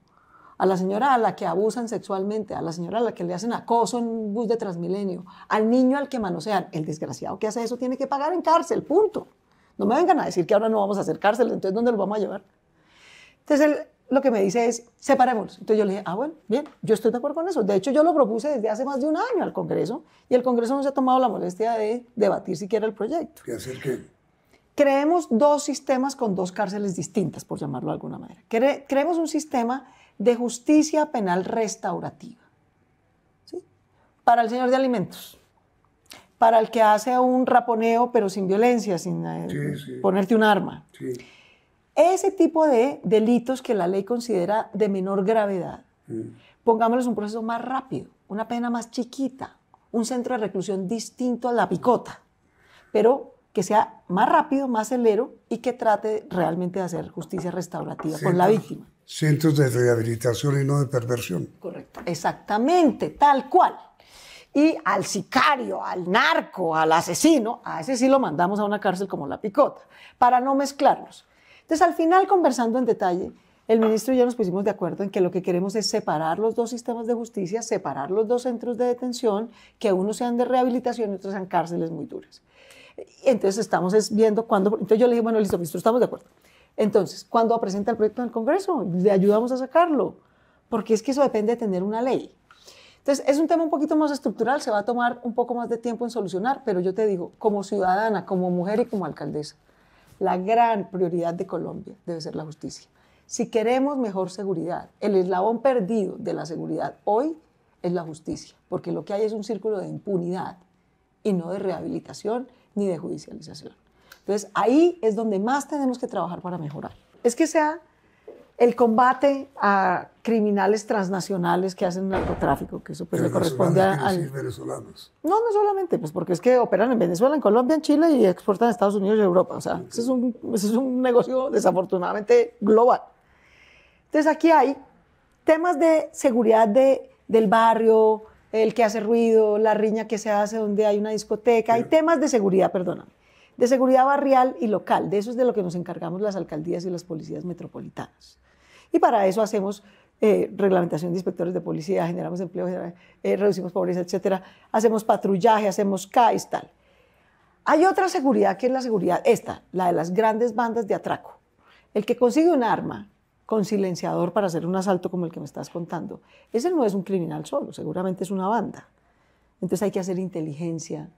a la señora a la que abusan sexualmente, a la señora a la que le hacen acoso en un bus de Transmilenio, al niño al que manosean, el desgraciado que hace eso tiene que pagar en cárcel, punto. No me vengan a decir que ahora no vamos a hacer cárcel, entonces ¿dónde lo vamos a llevar? Entonces él lo que me dice es, separemos. Entonces yo le dije, ah, bueno, bien, yo estoy de acuerdo con eso. De hecho, yo lo propuse desde hace más de un año al Congreso y el Congreso no se ha tomado la molestia de debatir siquiera el proyecto. ¿Qué hacer qué? creemos dos sistemas con dos cárceles distintas, por llamarlo de alguna manera. creemos un sistema de justicia penal restaurativa. Para el señor de alimentos, para el que hace un raponeo pero sin violencia, sin eh, ponerte un arma. Ese tipo de delitos que la ley considera de menor gravedad, pongámosles un proceso más rápido, una pena más chiquita, un centro de reclusión distinto a la picota, pero que sea más rápido, más celero y que trate realmente de hacer justicia restaurativa con la pues, víctima centros de rehabilitación y no de perversión. Correcto, exactamente, tal cual. Y al sicario, al narco, al asesino, a ese sí lo mandamos a una cárcel como la picota, para no mezclarlos. Entonces, al final, conversando en detalle, el ministro y yo nos pusimos de acuerdo en que lo que queremos es separar los dos sistemas de justicia, separar los dos centros de detención, que unos sean de rehabilitación y otros sean cárceles muy duras. Entonces estamos viendo cuándo... Entonces yo le dije, bueno, listo, ministro, estamos de acuerdo. Entonces, cuando presenta el proyecto en el Congreso, le ayudamos a sacarlo, porque es que eso depende de tener una ley. Entonces, es un tema un poquito más estructural, se va a tomar un poco más de tiempo en solucionar, pero yo te digo, como ciudadana, como mujer y como alcaldesa, la gran prioridad de Colombia debe ser la justicia. Si queremos mejor seguridad, el eslabón perdido de la seguridad hoy es la justicia, porque lo que hay es un círculo de impunidad y no de rehabilitación ni de judicialización. Entonces, ahí es donde más tenemos que trabajar para mejorar. Es que sea el combate a criminales transnacionales que hacen narcotráfico, que eso pues le corresponde a... venezolanos. No, no solamente, pues porque es que operan en Venezuela, en Colombia, en Chile y exportan a Estados Unidos y Europa. O sea, ese es un, es un negocio desafortunadamente global. Entonces aquí hay temas de seguridad de, del barrio, el que hace ruido, la riña que se hace donde hay una discoteca, hay temas de seguridad, perdóname de seguridad barrial y local. De eso es de lo que nos encargamos las alcaldías y las policías metropolitanas. Y para eso hacemos eh, reglamentación de inspectores de policía, generamos empleo, eh, reducimos pobreza, etc. Hacemos patrullaje, hacemos CAIS, tal. Hay otra seguridad que es la seguridad esta, la de las grandes bandas de atraco. El que consigue un arma con silenciador para hacer un asalto como el que me estás contando, ese no es un criminal solo, seguramente es una banda. Entonces hay que hacer inteligencia,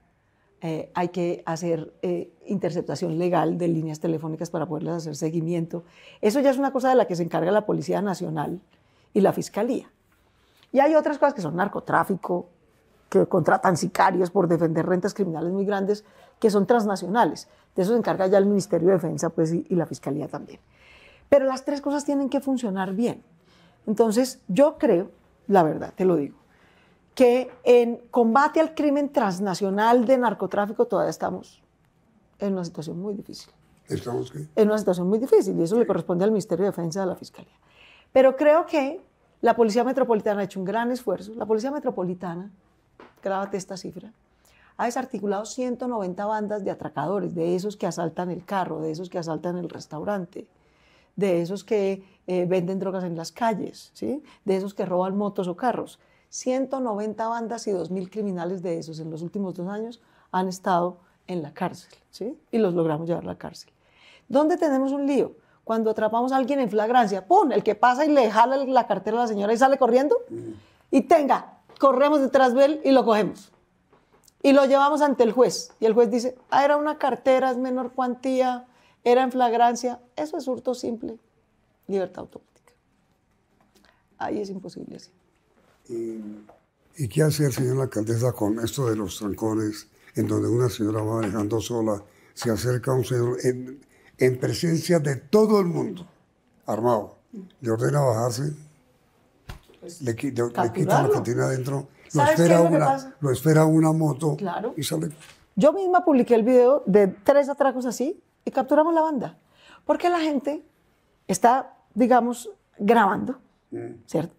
eh, hay que hacer eh, interceptación legal de líneas telefónicas para poderles hacer seguimiento. Eso ya es una cosa de la que se encarga la Policía Nacional y la Fiscalía. Y hay otras cosas que son narcotráfico, que contratan sicarios por defender rentas criminales muy grandes, que son transnacionales. De eso se encarga ya el Ministerio de Defensa pues, y la Fiscalía también. Pero las tres cosas tienen que funcionar bien. Entonces, yo creo, la verdad, te lo digo, que en combate al crimen transnacional de narcotráfico todavía estamos en una situación muy difícil. ¿Estamos qué? En una situación muy difícil y eso le corresponde al Ministerio de Defensa de la Fiscalía. Pero creo que la Policía Metropolitana ha hecho un gran esfuerzo. La Policía Metropolitana, grábate esta cifra, ha desarticulado 190 bandas de atracadores, de esos que asaltan el carro, de esos que asaltan el restaurante, de esos que eh, venden drogas en las calles, ¿sí? de esos que roban motos o carros. 190 bandas y 2.000 criminales de esos en los últimos dos años han estado en la cárcel, ¿sí? Y los logramos llevar a la cárcel. ¿Dónde tenemos un lío? Cuando atrapamos a alguien en flagrancia, ¡pum! El que pasa y le jala la cartera a la señora y sale corriendo. Mm. Y tenga, corremos detrás de él y lo cogemos. Y lo llevamos ante el juez. Y el juez dice, ah, era una cartera, es menor cuantía, era en flagrancia. Eso es hurto simple, libertad automática. Ahí es imposible así. ¿Y qué hace el señor alcaldesa con esto de los trancones, en donde una señora va manejando sola, se acerca un señor en, presencia de todo el mundo, armado, le ordena bajarse, pues, le, quita lo que tiene adentro, lo espera, una, moto y sale. Yo misma publiqué el video de tres atracos así y capturamos la banda, porque la gente está, digamos, grabando, mm. ¿cierto?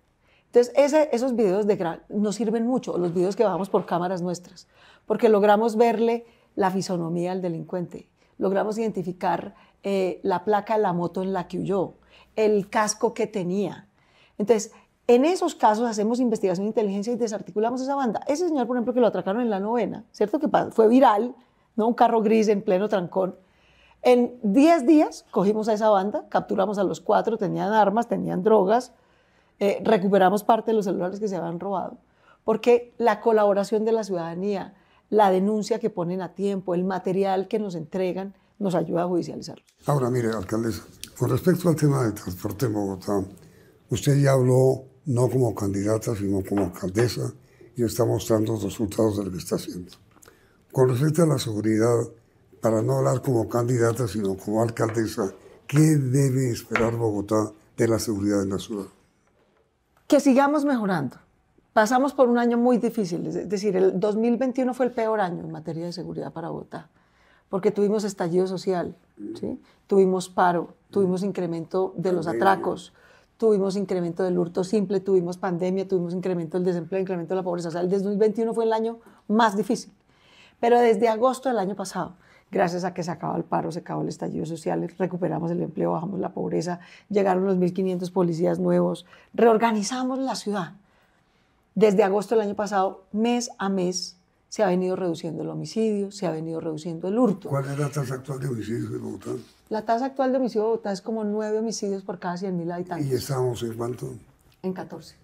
Entonces, esos videos de nos sirven mucho, los videos que bajamos por cámaras nuestras, porque logramos verle la fisonomía al delincuente, logramos identificar eh, la placa de la moto en la que huyó, el casco que tenía. Entonces, en esos casos hacemos investigación de inteligencia y desarticulamos esa banda. Ese señor, por ejemplo, que lo atracaron en la novena, ¿cierto? Que fue viral, ¿no? Un carro gris en pleno trancón. En 10 días cogimos a esa banda, capturamos a los cuatro, tenían armas, tenían drogas, eh, recuperamos parte de los celulares que se habían robado, porque la colaboración de la ciudadanía, la denuncia que ponen a tiempo, el material que nos entregan, nos ayuda a judicializarlo. Ahora, mire, alcaldesa, con respecto al tema de transporte en Bogotá, usted ya habló no como candidata, sino como alcaldesa, y está mostrando los resultados de lo que está haciendo. Con respecto a la seguridad, para no hablar como candidata, sino como alcaldesa, ¿qué debe esperar Bogotá de la seguridad en la ciudad? que sigamos mejorando. Pasamos por un año muy difícil, es decir, el 2021 fue el peor año en materia de seguridad para Bogotá, porque tuvimos estallido social, tuvimos paro, tuvimos incremento de los atracos, tuvimos incremento del hurto simple, tuvimos pandemia, tuvimos incremento del desempleo, incremento de la pobreza. O sea, el 2021 fue el año más difícil, pero desde agosto del año pasado gracias a que se acabó el paro, se acabó el estallido social, recuperamos el empleo, bajamos la pobreza, llegaron los 1.500 policías nuevos, reorganizamos la ciudad. Desde agosto del año pasado, mes a mes, se ha venido reduciendo el homicidio, se ha venido reduciendo el hurto. ¿Cuál es la tasa actual de homicidios en Bogotá? La tasa actual de homicidio de Bogotá es como nueve homicidios por cada 100.000 habitantes. ¿Y estamos en cuánto? En 14.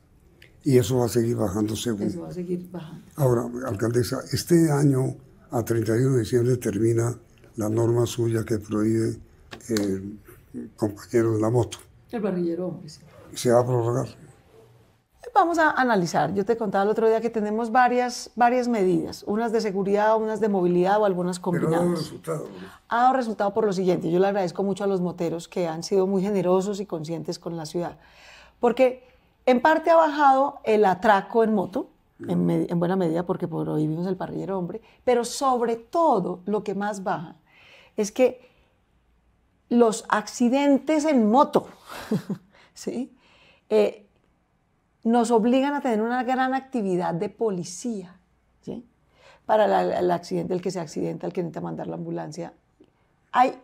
Y eso va a seguir bajando según. Eso va a seguir bajando. Ahora, alcaldesa, este año a 31 de diciembre termina la norma suya que prohíbe el compañero de la moto. El hombre, sí. Se va a prorrogar. Vamos a analizar. Yo te contaba el otro día que tenemos varias, varias medidas, unas de seguridad, unas de movilidad o algunas combinadas. Pero ha dado resultado. Ha dado resultado por lo siguiente. Yo le agradezco mucho a los moteros que han sido muy generosos y conscientes con la ciudad, porque en parte ha bajado el atraco en moto, en, buena medida porque prohibimos el parrillero hombre, pero sobre todo lo que más baja es que los accidentes en moto, <laughs> ¿sí? Eh, nos obligan a tener una gran actividad de policía, ¿sí? Para el accidente, el que se accidenta, el que necesita mandar la ambulancia. Hay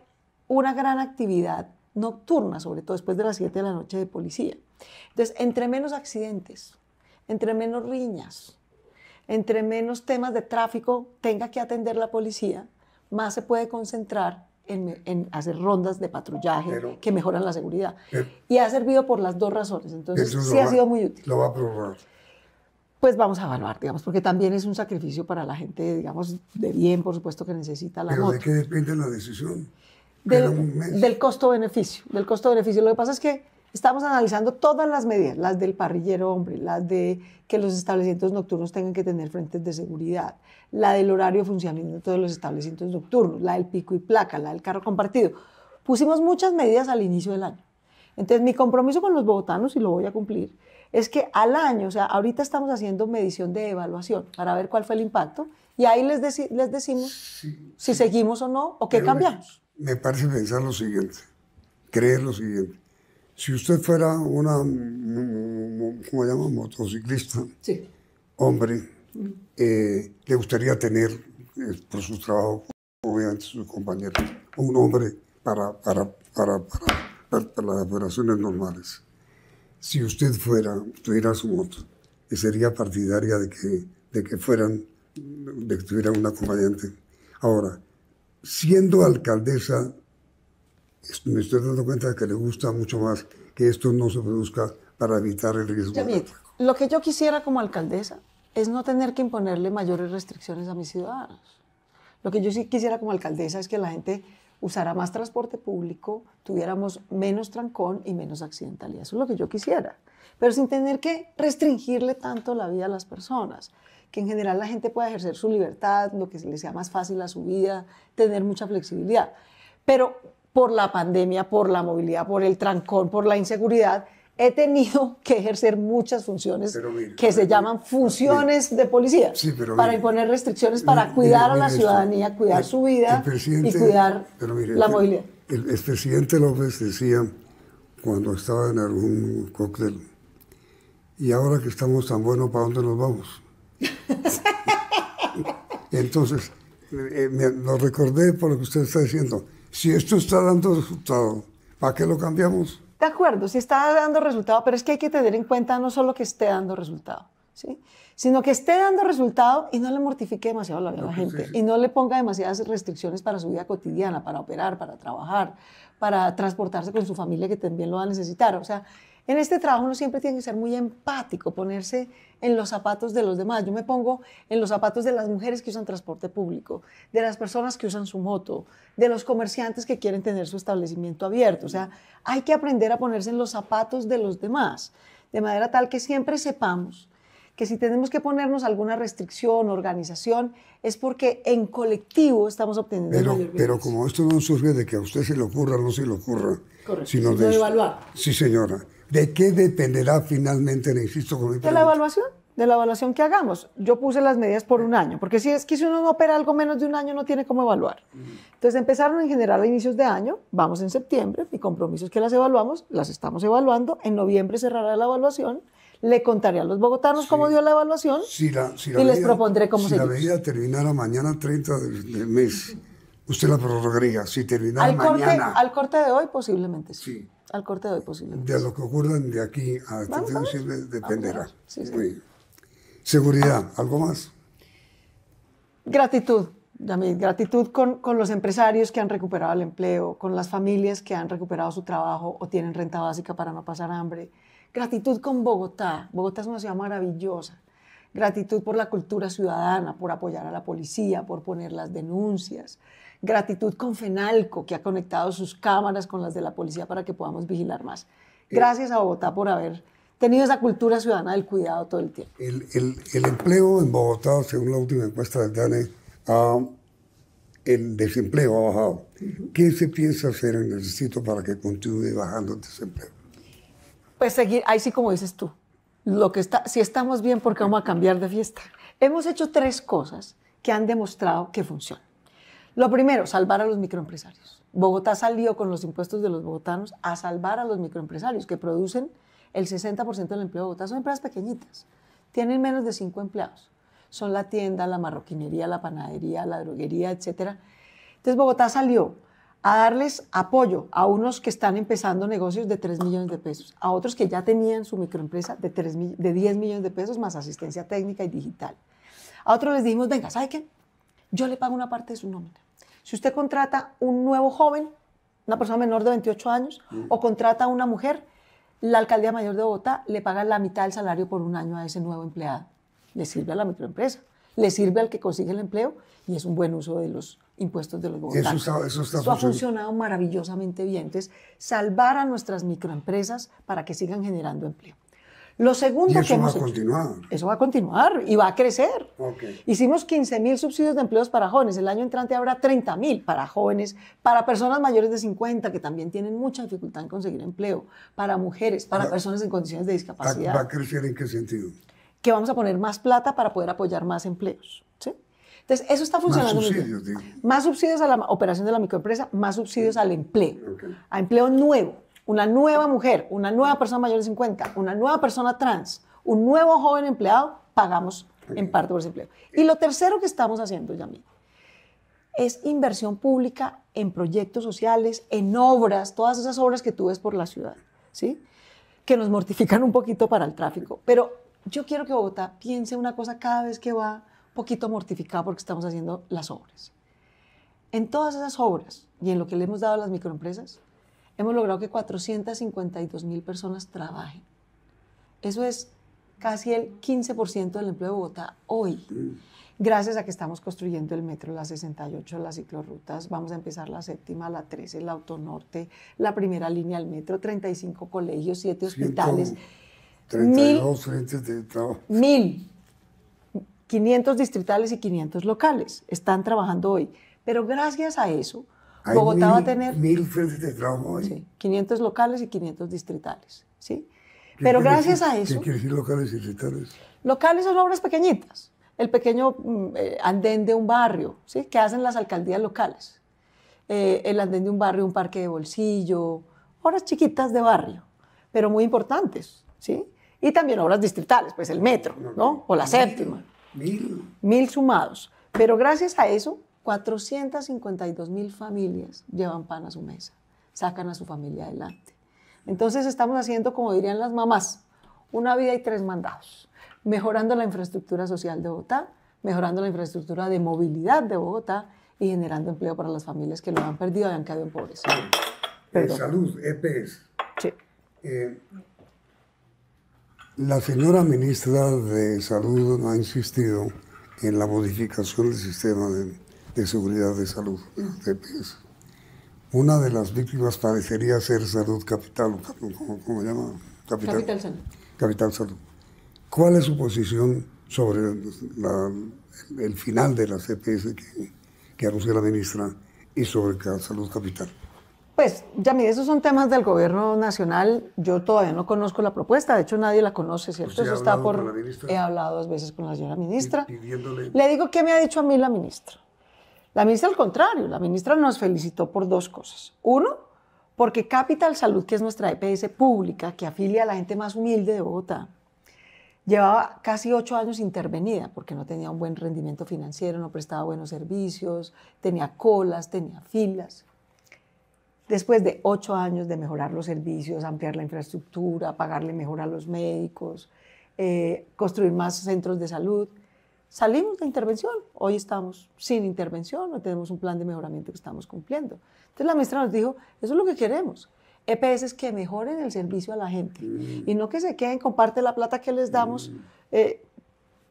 una gran actividad nocturna, sobre todo después de las 7 de la noche de policía. Entonces, entre menos accidentes, entre menos riñas, entre menos temas de tráfico tenga que atender la policía, más se puede concentrar en, hacer rondas de patrullaje que mejoran la seguridad. Eh, y ha servido por las dos razones, entonces sí ha sido muy útil. Lo va a probar. Pues vamos a evaluar, digamos, porque también es un sacrificio para la gente, digamos, de bien, por supuesto, que necesita la ¿Pero ¿De qué depende la decisión? del costo-beneficio, del costo-beneficio. Lo que pasa es que Estamos analizando todas las medidas, las del parrillero hombre, las de que los establecimientos nocturnos tengan que tener frentes de seguridad, la del horario de funcionamiento de los establecimientos nocturnos, la del pico y placa, la del carro compartido. Pusimos muchas medidas al inicio del año. Entonces, mi compromiso con los bogotanos, y lo voy a cumplir, es que al año, o sea, ahorita estamos haciendo medición de evaluación para ver cuál fue el impacto y ahí les, decimos si seguimos o no o qué cambiamos. Me, me parece pensar lo siguiente, creer lo siguiente si usted fuera una, mm, mm, ¿cómo llama? Motociclista, hombre, eh, le gustaría tener, eh, por su trabajo, obviamente sus compañeros, un hombre para, para, para, las operaciones normales. Si usted fuera, tuviera su moto, sería partidaria de que, de que fueran, de que tuviera un acompañante. Ahora, siendo alcaldesa me estoy dando cuenta de que le gusta mucho más que esto no se produzca para evitar el riesgo. David, lo que yo quisiera como alcaldesa es no tener que imponerle mayores restricciones a mis ciudadanos. Lo que yo sí quisiera como alcaldesa es que la gente usara más transporte público, tuviéramos menos trancón y menos accidentalidad. Eso es lo que yo quisiera. Pero sin tener que restringirle tanto la vida a las personas. Que en general la gente pueda ejercer su libertad, lo que le sea más fácil a su vida, tener mucha flexibilidad. Pero por la pandemia, por la movilidad, por el trancón, por la inseguridad, he tenido que ejercer muchas funciones que se llaman funciones de policía para imponer restricciones, para cuidar a la ciudadanía, cuidar su vida y cuidar la movilidad. El, presidente López decía cuando estaba en algún cóctel, y ahora que estamos tan buenos, ¿para dónde nos vamos? <laughs> Entonces, eh, eh, lo recordé por lo que usted está diciendo si esto está dando resultado, ¿para qué lo cambiamos? De acuerdo, si está dando resultado, pero es que hay que tener en cuenta no solo que esté dando resultado, ¿sí? sino que esté dando resultado y no le mortifique demasiado la vida a la pues gente y no le ponga demasiadas restricciones para su vida cotidiana, para operar, para trabajar, para transportarse con su familia que también lo va a necesitar. O sea, en este trabajo uno siempre tiene que ser muy empático, ponerse en los zapatos de los demás. Yo me pongo en los zapatos de las mujeres que usan transporte público, de las personas que usan su moto, de los comerciantes que quieren tener su establecimiento abierto. O sea, hay que aprender a ponerse en los zapatos de los demás, de manera tal que siempre sepamos que si tenemos que ponernos alguna restricción, organización, es porque en colectivo estamos obteniendo pero, Pero como esto no surge de que a usted se le ocurra, no se le ocurra. Sino de, de evaluar. Sí, señora ¿De qué dependerá finalmente, el con De la evaluación, de la evaluación que hagamos. Yo puse las medidas por un año, porque si es que si uno no opera algo menos de un año no tiene cómo evaluar. Entonces empezaron en general a inicios de año, vamos en septiembre, y compromisos que las evaluamos, las estamos evaluando, en noviembre cerrará la evaluación, le contaré a los bogotanos cómo dio la evaluación y les propondré cómo se seguir. la medida terminará mañana 30 de mes, usted la prorrogaría. Si terminara al mañana. Corte, al corte de hoy, posiblemente sí al corte de hoy posiblemente. De lo que ocurra de aquí a este dependerá. Seguridad, ¿algo más? Gratitud, Yamil, gratitud con, con, los empresarios que han recuperado el empleo, con las familias que han recuperado su trabajo o tienen renta básica para no pasar hambre. Gratitud con Bogotá. Bogotá es una ciudad maravillosa. Gratitud por la cultura ciudadana, por apoyar a la policía, por poner las denuncias. Gratitud con FENALCO, que ha conectado sus cámaras con las de la policía para que podamos vigilar más. Eh, Gracias a Bogotá por haber tenido esa cultura ciudadana del cuidado todo el tiempo. El, empleo en Bogotá, según la última encuesta del DANE, el desempleo ha bajado. ¿Qué se piensa hacer en el distrito para que continúe bajando el desempleo? Pues seguir, ahí sí como dices tú, lo que está, si estamos bien, ¿por qué vamos a cambiar de fiesta? Hemos hecho tres cosas que han demostrado que funcionan. Lo primero, salvar a los microempresarios. Bogotá salió con los impuestos de los bogotanos a salvar a los microempresarios que producen el 60% del empleo de Bogotá. Son empresas pequeñitas, tienen menos de cinco empleados. Son la tienda, la marroquinería, la panadería, la droguería, etc. Entonces Bogotá salió a darles apoyo a unos que están empezando negocios de 3 millones de pesos, a otros que ya tenían su microempresa de, 3, de 10 millones de pesos más asistencia técnica y digital. A otros les dijimos, venga, ¿sabe qué? yo le pago una parte de su nómina. Si usted contrata un nuevo joven, una persona menor de 28 años, mm. o contrata a una mujer, la alcaldía mayor de Bogotá le paga la mitad del salario por un año a ese nuevo empleado. Le sirve a la microempresa, le sirve al que consigue el empleo y es un buen uso de los impuestos de los gobiernos. eso ha funcionado maravillosamente bien. Entonces, salvar a nuestras microempresas para que sigan generando empleo. Lo segundo que hemos va a continuar. eso va a continuar y va a crecer. Hicimos 15.000 subsidios de empleos para jóvenes. El año entrante habrá 30.000 para jóvenes, para personas mayores de 50 que también tienen mucha dificultad en conseguir empleo, para mujeres, para personas en condiciones de discapacidad. ¿Va a crecer en qué sentido? Que vamos a poner más plata para poder apoyar más empleos. Entonces, eso está funcionando. Más subsidios, Digo. Más subsidios a la operación de la microempresa, más subsidios al empleo, a empleo nuevo una nueva mujer, una nueva persona mayor de 50, una nueva persona trans, un nuevo joven empleado, pagamos en parte por ese empleo. Y lo tercero que estamos haciendo, Yamil, es inversión pública en proyectos sociales, en obras, todas esas obras que tú ves por la ciudad, ¿sí? Que nos mortifican un poquito para el tráfico. Pero yo quiero que Bogotá piense una cosa cada vez que va poquito mortificado porque estamos haciendo las obras. En todas esas obras y en lo que le hemos dado a las microempresas, hemos logrado que 452 mil personas trabajen. Eso es casi el 15% del empleo de Bogotá hoy. Gracias a que estamos construyendo el metro, la 68, las ciclorrutas, vamos a empezar la séptima, la 13, el autonorte, la primera línea del metro, 35 colegios, 7 hospitales. 32 Mil. 500 distritales y 500 locales están trabajando hoy. Pero gracias a eso, hay Bogotá va a tener... Mil frentes de tramo Sí, 500 locales y 500 distritales, ¿sí? Pero gracias a eso... ¿Qué quiere decir locales y distritales? Locales son obras pequeñitas. El pequeño mm, eh, andén de un barrio, ¿sí? Que hacen las alcaldías locales. Eh, el andén de un barrio, un parque de bolsillo, obras chiquitas de barrio, pero muy importantes, ¿sí? Y también obras distritales, pues el metro, ¿no? O la séptima. Mil. Mil sumados. Pero gracias a eso 452 mil familias llevan pan a su mesa, sacan a su familia adelante. Entonces estamos haciendo, como dirían las mamás, una vida y tres mandados, mejorando la infraestructura social de Bogotá, mejorando la infraestructura de movilidad de Bogotá y generando empleo para las familias que lo han perdido y han quedado en pobreza. Eh, salud, EPS. E sí. Eh, la señora ministra de Salud ha insistido en la modificación del sistema de de Seguridad de Salud, Una de las víctimas parecería ser Salud Capital, ¿cómo, se llama? Capital, Salud. ¿Cuál es su posición sobre el, final de la CPS que, anunció la ministra y sobre Salud Capital? Pues, ya mire, esos son temas del gobierno nacional. Yo todavía no conozco la propuesta, de hecho nadie la conoce, ¿cierto? Eso está por... He hablado dos veces con la señora ministra. Le digo qué me ha dicho a mí la ministra. La ministra, al contrario, la ministra nos felicitó por dos cosas. Uno, porque Capital Salud, que es nuestra EPS pública, que afilia a la gente más humilde de Bogotá, llevaba casi ocho años intervenida porque no tenía un buen rendimiento financiero, no prestaba buenos servicios, tenía colas, tenía filas. Después de ocho años de mejorar los servicios, ampliar la infraestructura, pagarle mejor a los médicos, eh, construir más centros de salud, salimos de intervención. Hoy estamos sin intervención, no tenemos un plan de mejoramiento que estamos cumpliendo. Entonces la ministra nos dijo, eso es lo que queremos. EPS es que mejoren el servicio a la gente mm. y no que se queden, con parte de la plata que les damos mm. eh,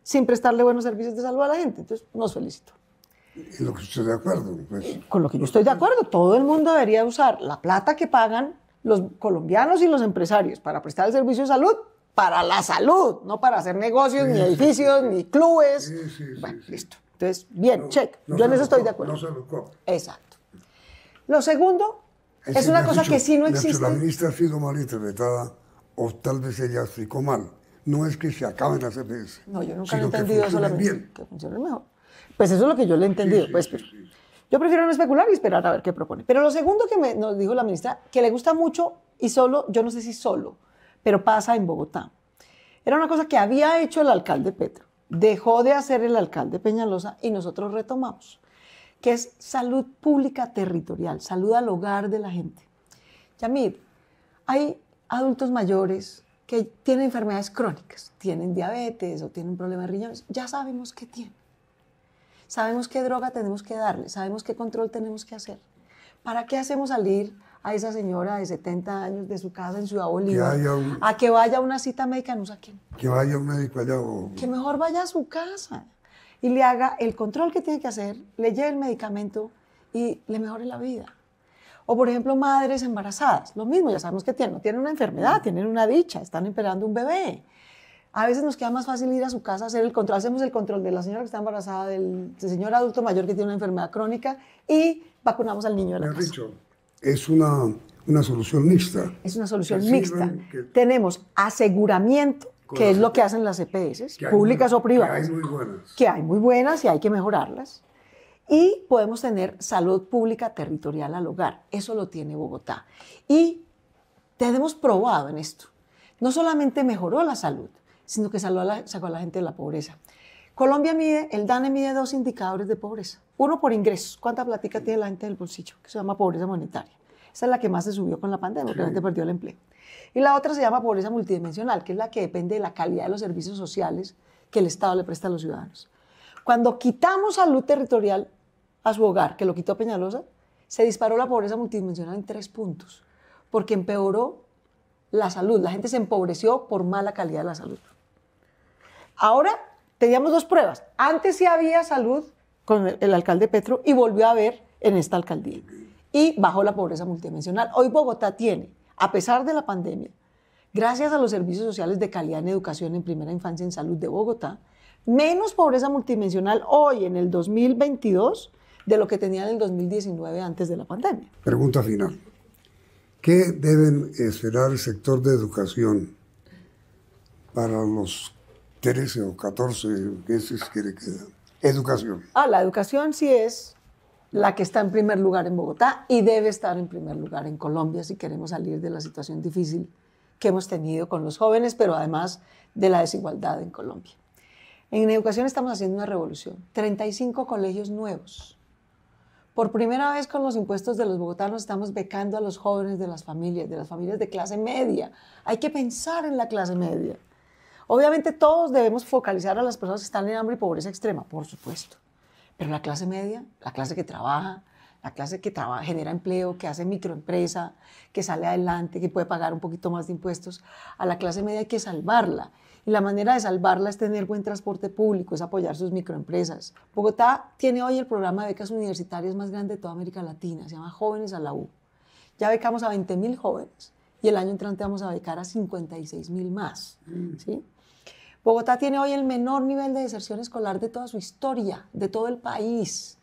sin prestarle buenos servicios de salud a la gente. Entonces, nos felicito. lo que estoy de acuerdo. Pues. Eh, con lo que yo estoy de acuerdo. Todo el mundo debería usar la plata que pagan los colombianos y los empresarios para prestar el servicio de salud para la salud, no para hacer negocios, ni edificios, ni clubes. bueno, listo. Entonces, bien, check. Yo en eso estoy de acuerdo. No se educó. Exacto. Lo segundo es, una cosa que sí no existe. la ministra ha sido mal interpretada o tal vez ella explicó mal. No es que se acaben las CPS. No, yo nunca lo he entendido eso. mejor. Pues eso es lo que yo le he entendido. pues, pero Yo prefiero no especular y esperar a ver qué propone. Pero lo segundo que me, nos dijo la ministra, que le gusta mucho y solo, yo no sé si solo, pero pasa en Bogotá. Era una cosa que había hecho el alcalde Petro, dejó de hacer el alcalde Peñalosa y nosotros retomamos, que es salud pública territorial, salud al hogar de la gente. Yamid, hay adultos mayores que tienen enfermedades crónicas, tienen diabetes o tienen problemas de riñones, ya sabemos qué tienen. Sabemos qué droga tenemos que darle, sabemos qué control tenemos que hacer. ¿Para qué hacemos salir a esa señora de 70 años de su casa en Ciudad Bolívar a que vaya a una cita médica, no sé quién. Que vaya un médico allá Que mejor vaya a su casa y le haga el control que tiene que hacer, le lleve el medicamento y le mejore la vida. O por ejemplo, madres embarazadas, lo mismo, ya sabemos que tienen, tienen una enfermedad, tienen una dicha, están esperando un bebé. A veces nos queda más fácil ir a su casa, a hacer el control, hacemos el control de la señora que está embarazada, del, señor adulto mayor que tiene una enfermedad crónica y vacunamos al niño de la es una, solución mixta. Es una solución mixta. Tenemos aseguramiento, que es lo que hacen las EPS, públicas o privadas. Que hay muy buenas. y hay que mejorarlas. Y podemos tener salud pública territorial al hogar. Eso lo tiene Bogotá. Y tenemos probado en esto. No solamente mejoró la salud, sino que sacó a la gente de la pobreza. Colombia mide, el DANE mide dos indicadores de pobreza. Uno por ingresos. ¿Cuánta platica tiene la gente del bolsillo? Que se llama pobreza monetaria. Esa es la que más se subió con la pandemia, porque la gente perdió el empleo. Y la otra se llama pobreza multidimensional, que es la que depende de la calidad de los servicios sociales que el Estado le presta a los ciudadanos. Cuando quitamos salud territorial a su hogar, que lo quitó Peñalosa, se disparó la pobreza multidimensional en tres puntos, porque empeoró la salud. La gente se empobreció por mala calidad de la salud. Ahora teníamos dos pruebas. Antes sí había salud con el, alcalde Petro y volvió a ver en esta alcaldía. Y bajó la pobreza multidimensional. Hoy Bogotá tiene, a pesar de la pandemia, gracias a los servicios sociales de calidad en educación en primera infancia en salud de Bogotá, menos pobreza multidimensional hoy en el 2022 de lo que tenía en el 2019 antes de la pandemia. Pregunta final. ¿Qué deben esperar el sector de educación para los 13 o 14 meses que le quedan? Educación. Ah, la educación sí es la que está en primer lugar en Bogotá y debe estar en primer lugar en Colombia si queremos salir de la situación difícil que hemos tenido con los jóvenes, pero además de la desigualdad en Colombia. En educación estamos haciendo una revolución. 35 colegios nuevos. Por primera vez con los impuestos de los bogotanos estamos becando a los jóvenes de las familias, de las familias de clase media. Hay que pensar en la clase media. Obviamente todos debemos focalizar a las personas que están en hambre y pobreza extrema, por supuesto. Pero la clase media, la clase que trabaja, la clase que trabaja, genera empleo, que hace microempresa, que sale adelante, que puede pagar un poquito más de impuestos, a la clase media hay que salvarla. Y la manera de salvarla es tener buen transporte público, es apoyar sus microempresas. Bogotá tiene hoy el programa de becas universitarias más grande de toda América Latina, se llama Jóvenes a la U. Ya becamos a 20.000 jóvenes y el año entrante vamos a becar a 56.000 más. Mm. ¿sí? Bogotá tiene hoy el menor nivel de deserción escolar de toda su historia, de todo el país.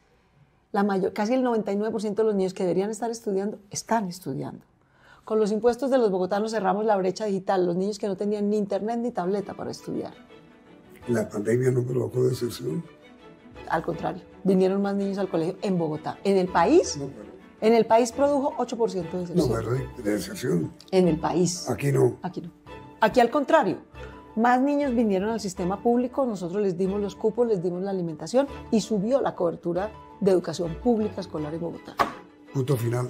casi el 99% de los niños que deberían estar estudiando están estudiando. Con los impuestos de los bogotanos cerramos la brecha digital, los niños que no tenían ni internet ni tableta para estudiar. ¿La pandemia no provocó deserción? Al contrario, vinieron más niños al colegio en Bogotá. En el país, en el país produjo 8% de deserción. No, pero de deserción. En el país. Aquí no. Aquí no. Aquí al contrario, más niños vinieron al sistema público, nosotros les dimos los cupos, les dimos la alimentación y subió la cobertura de educación pública escolar en Bogotá. Punto final.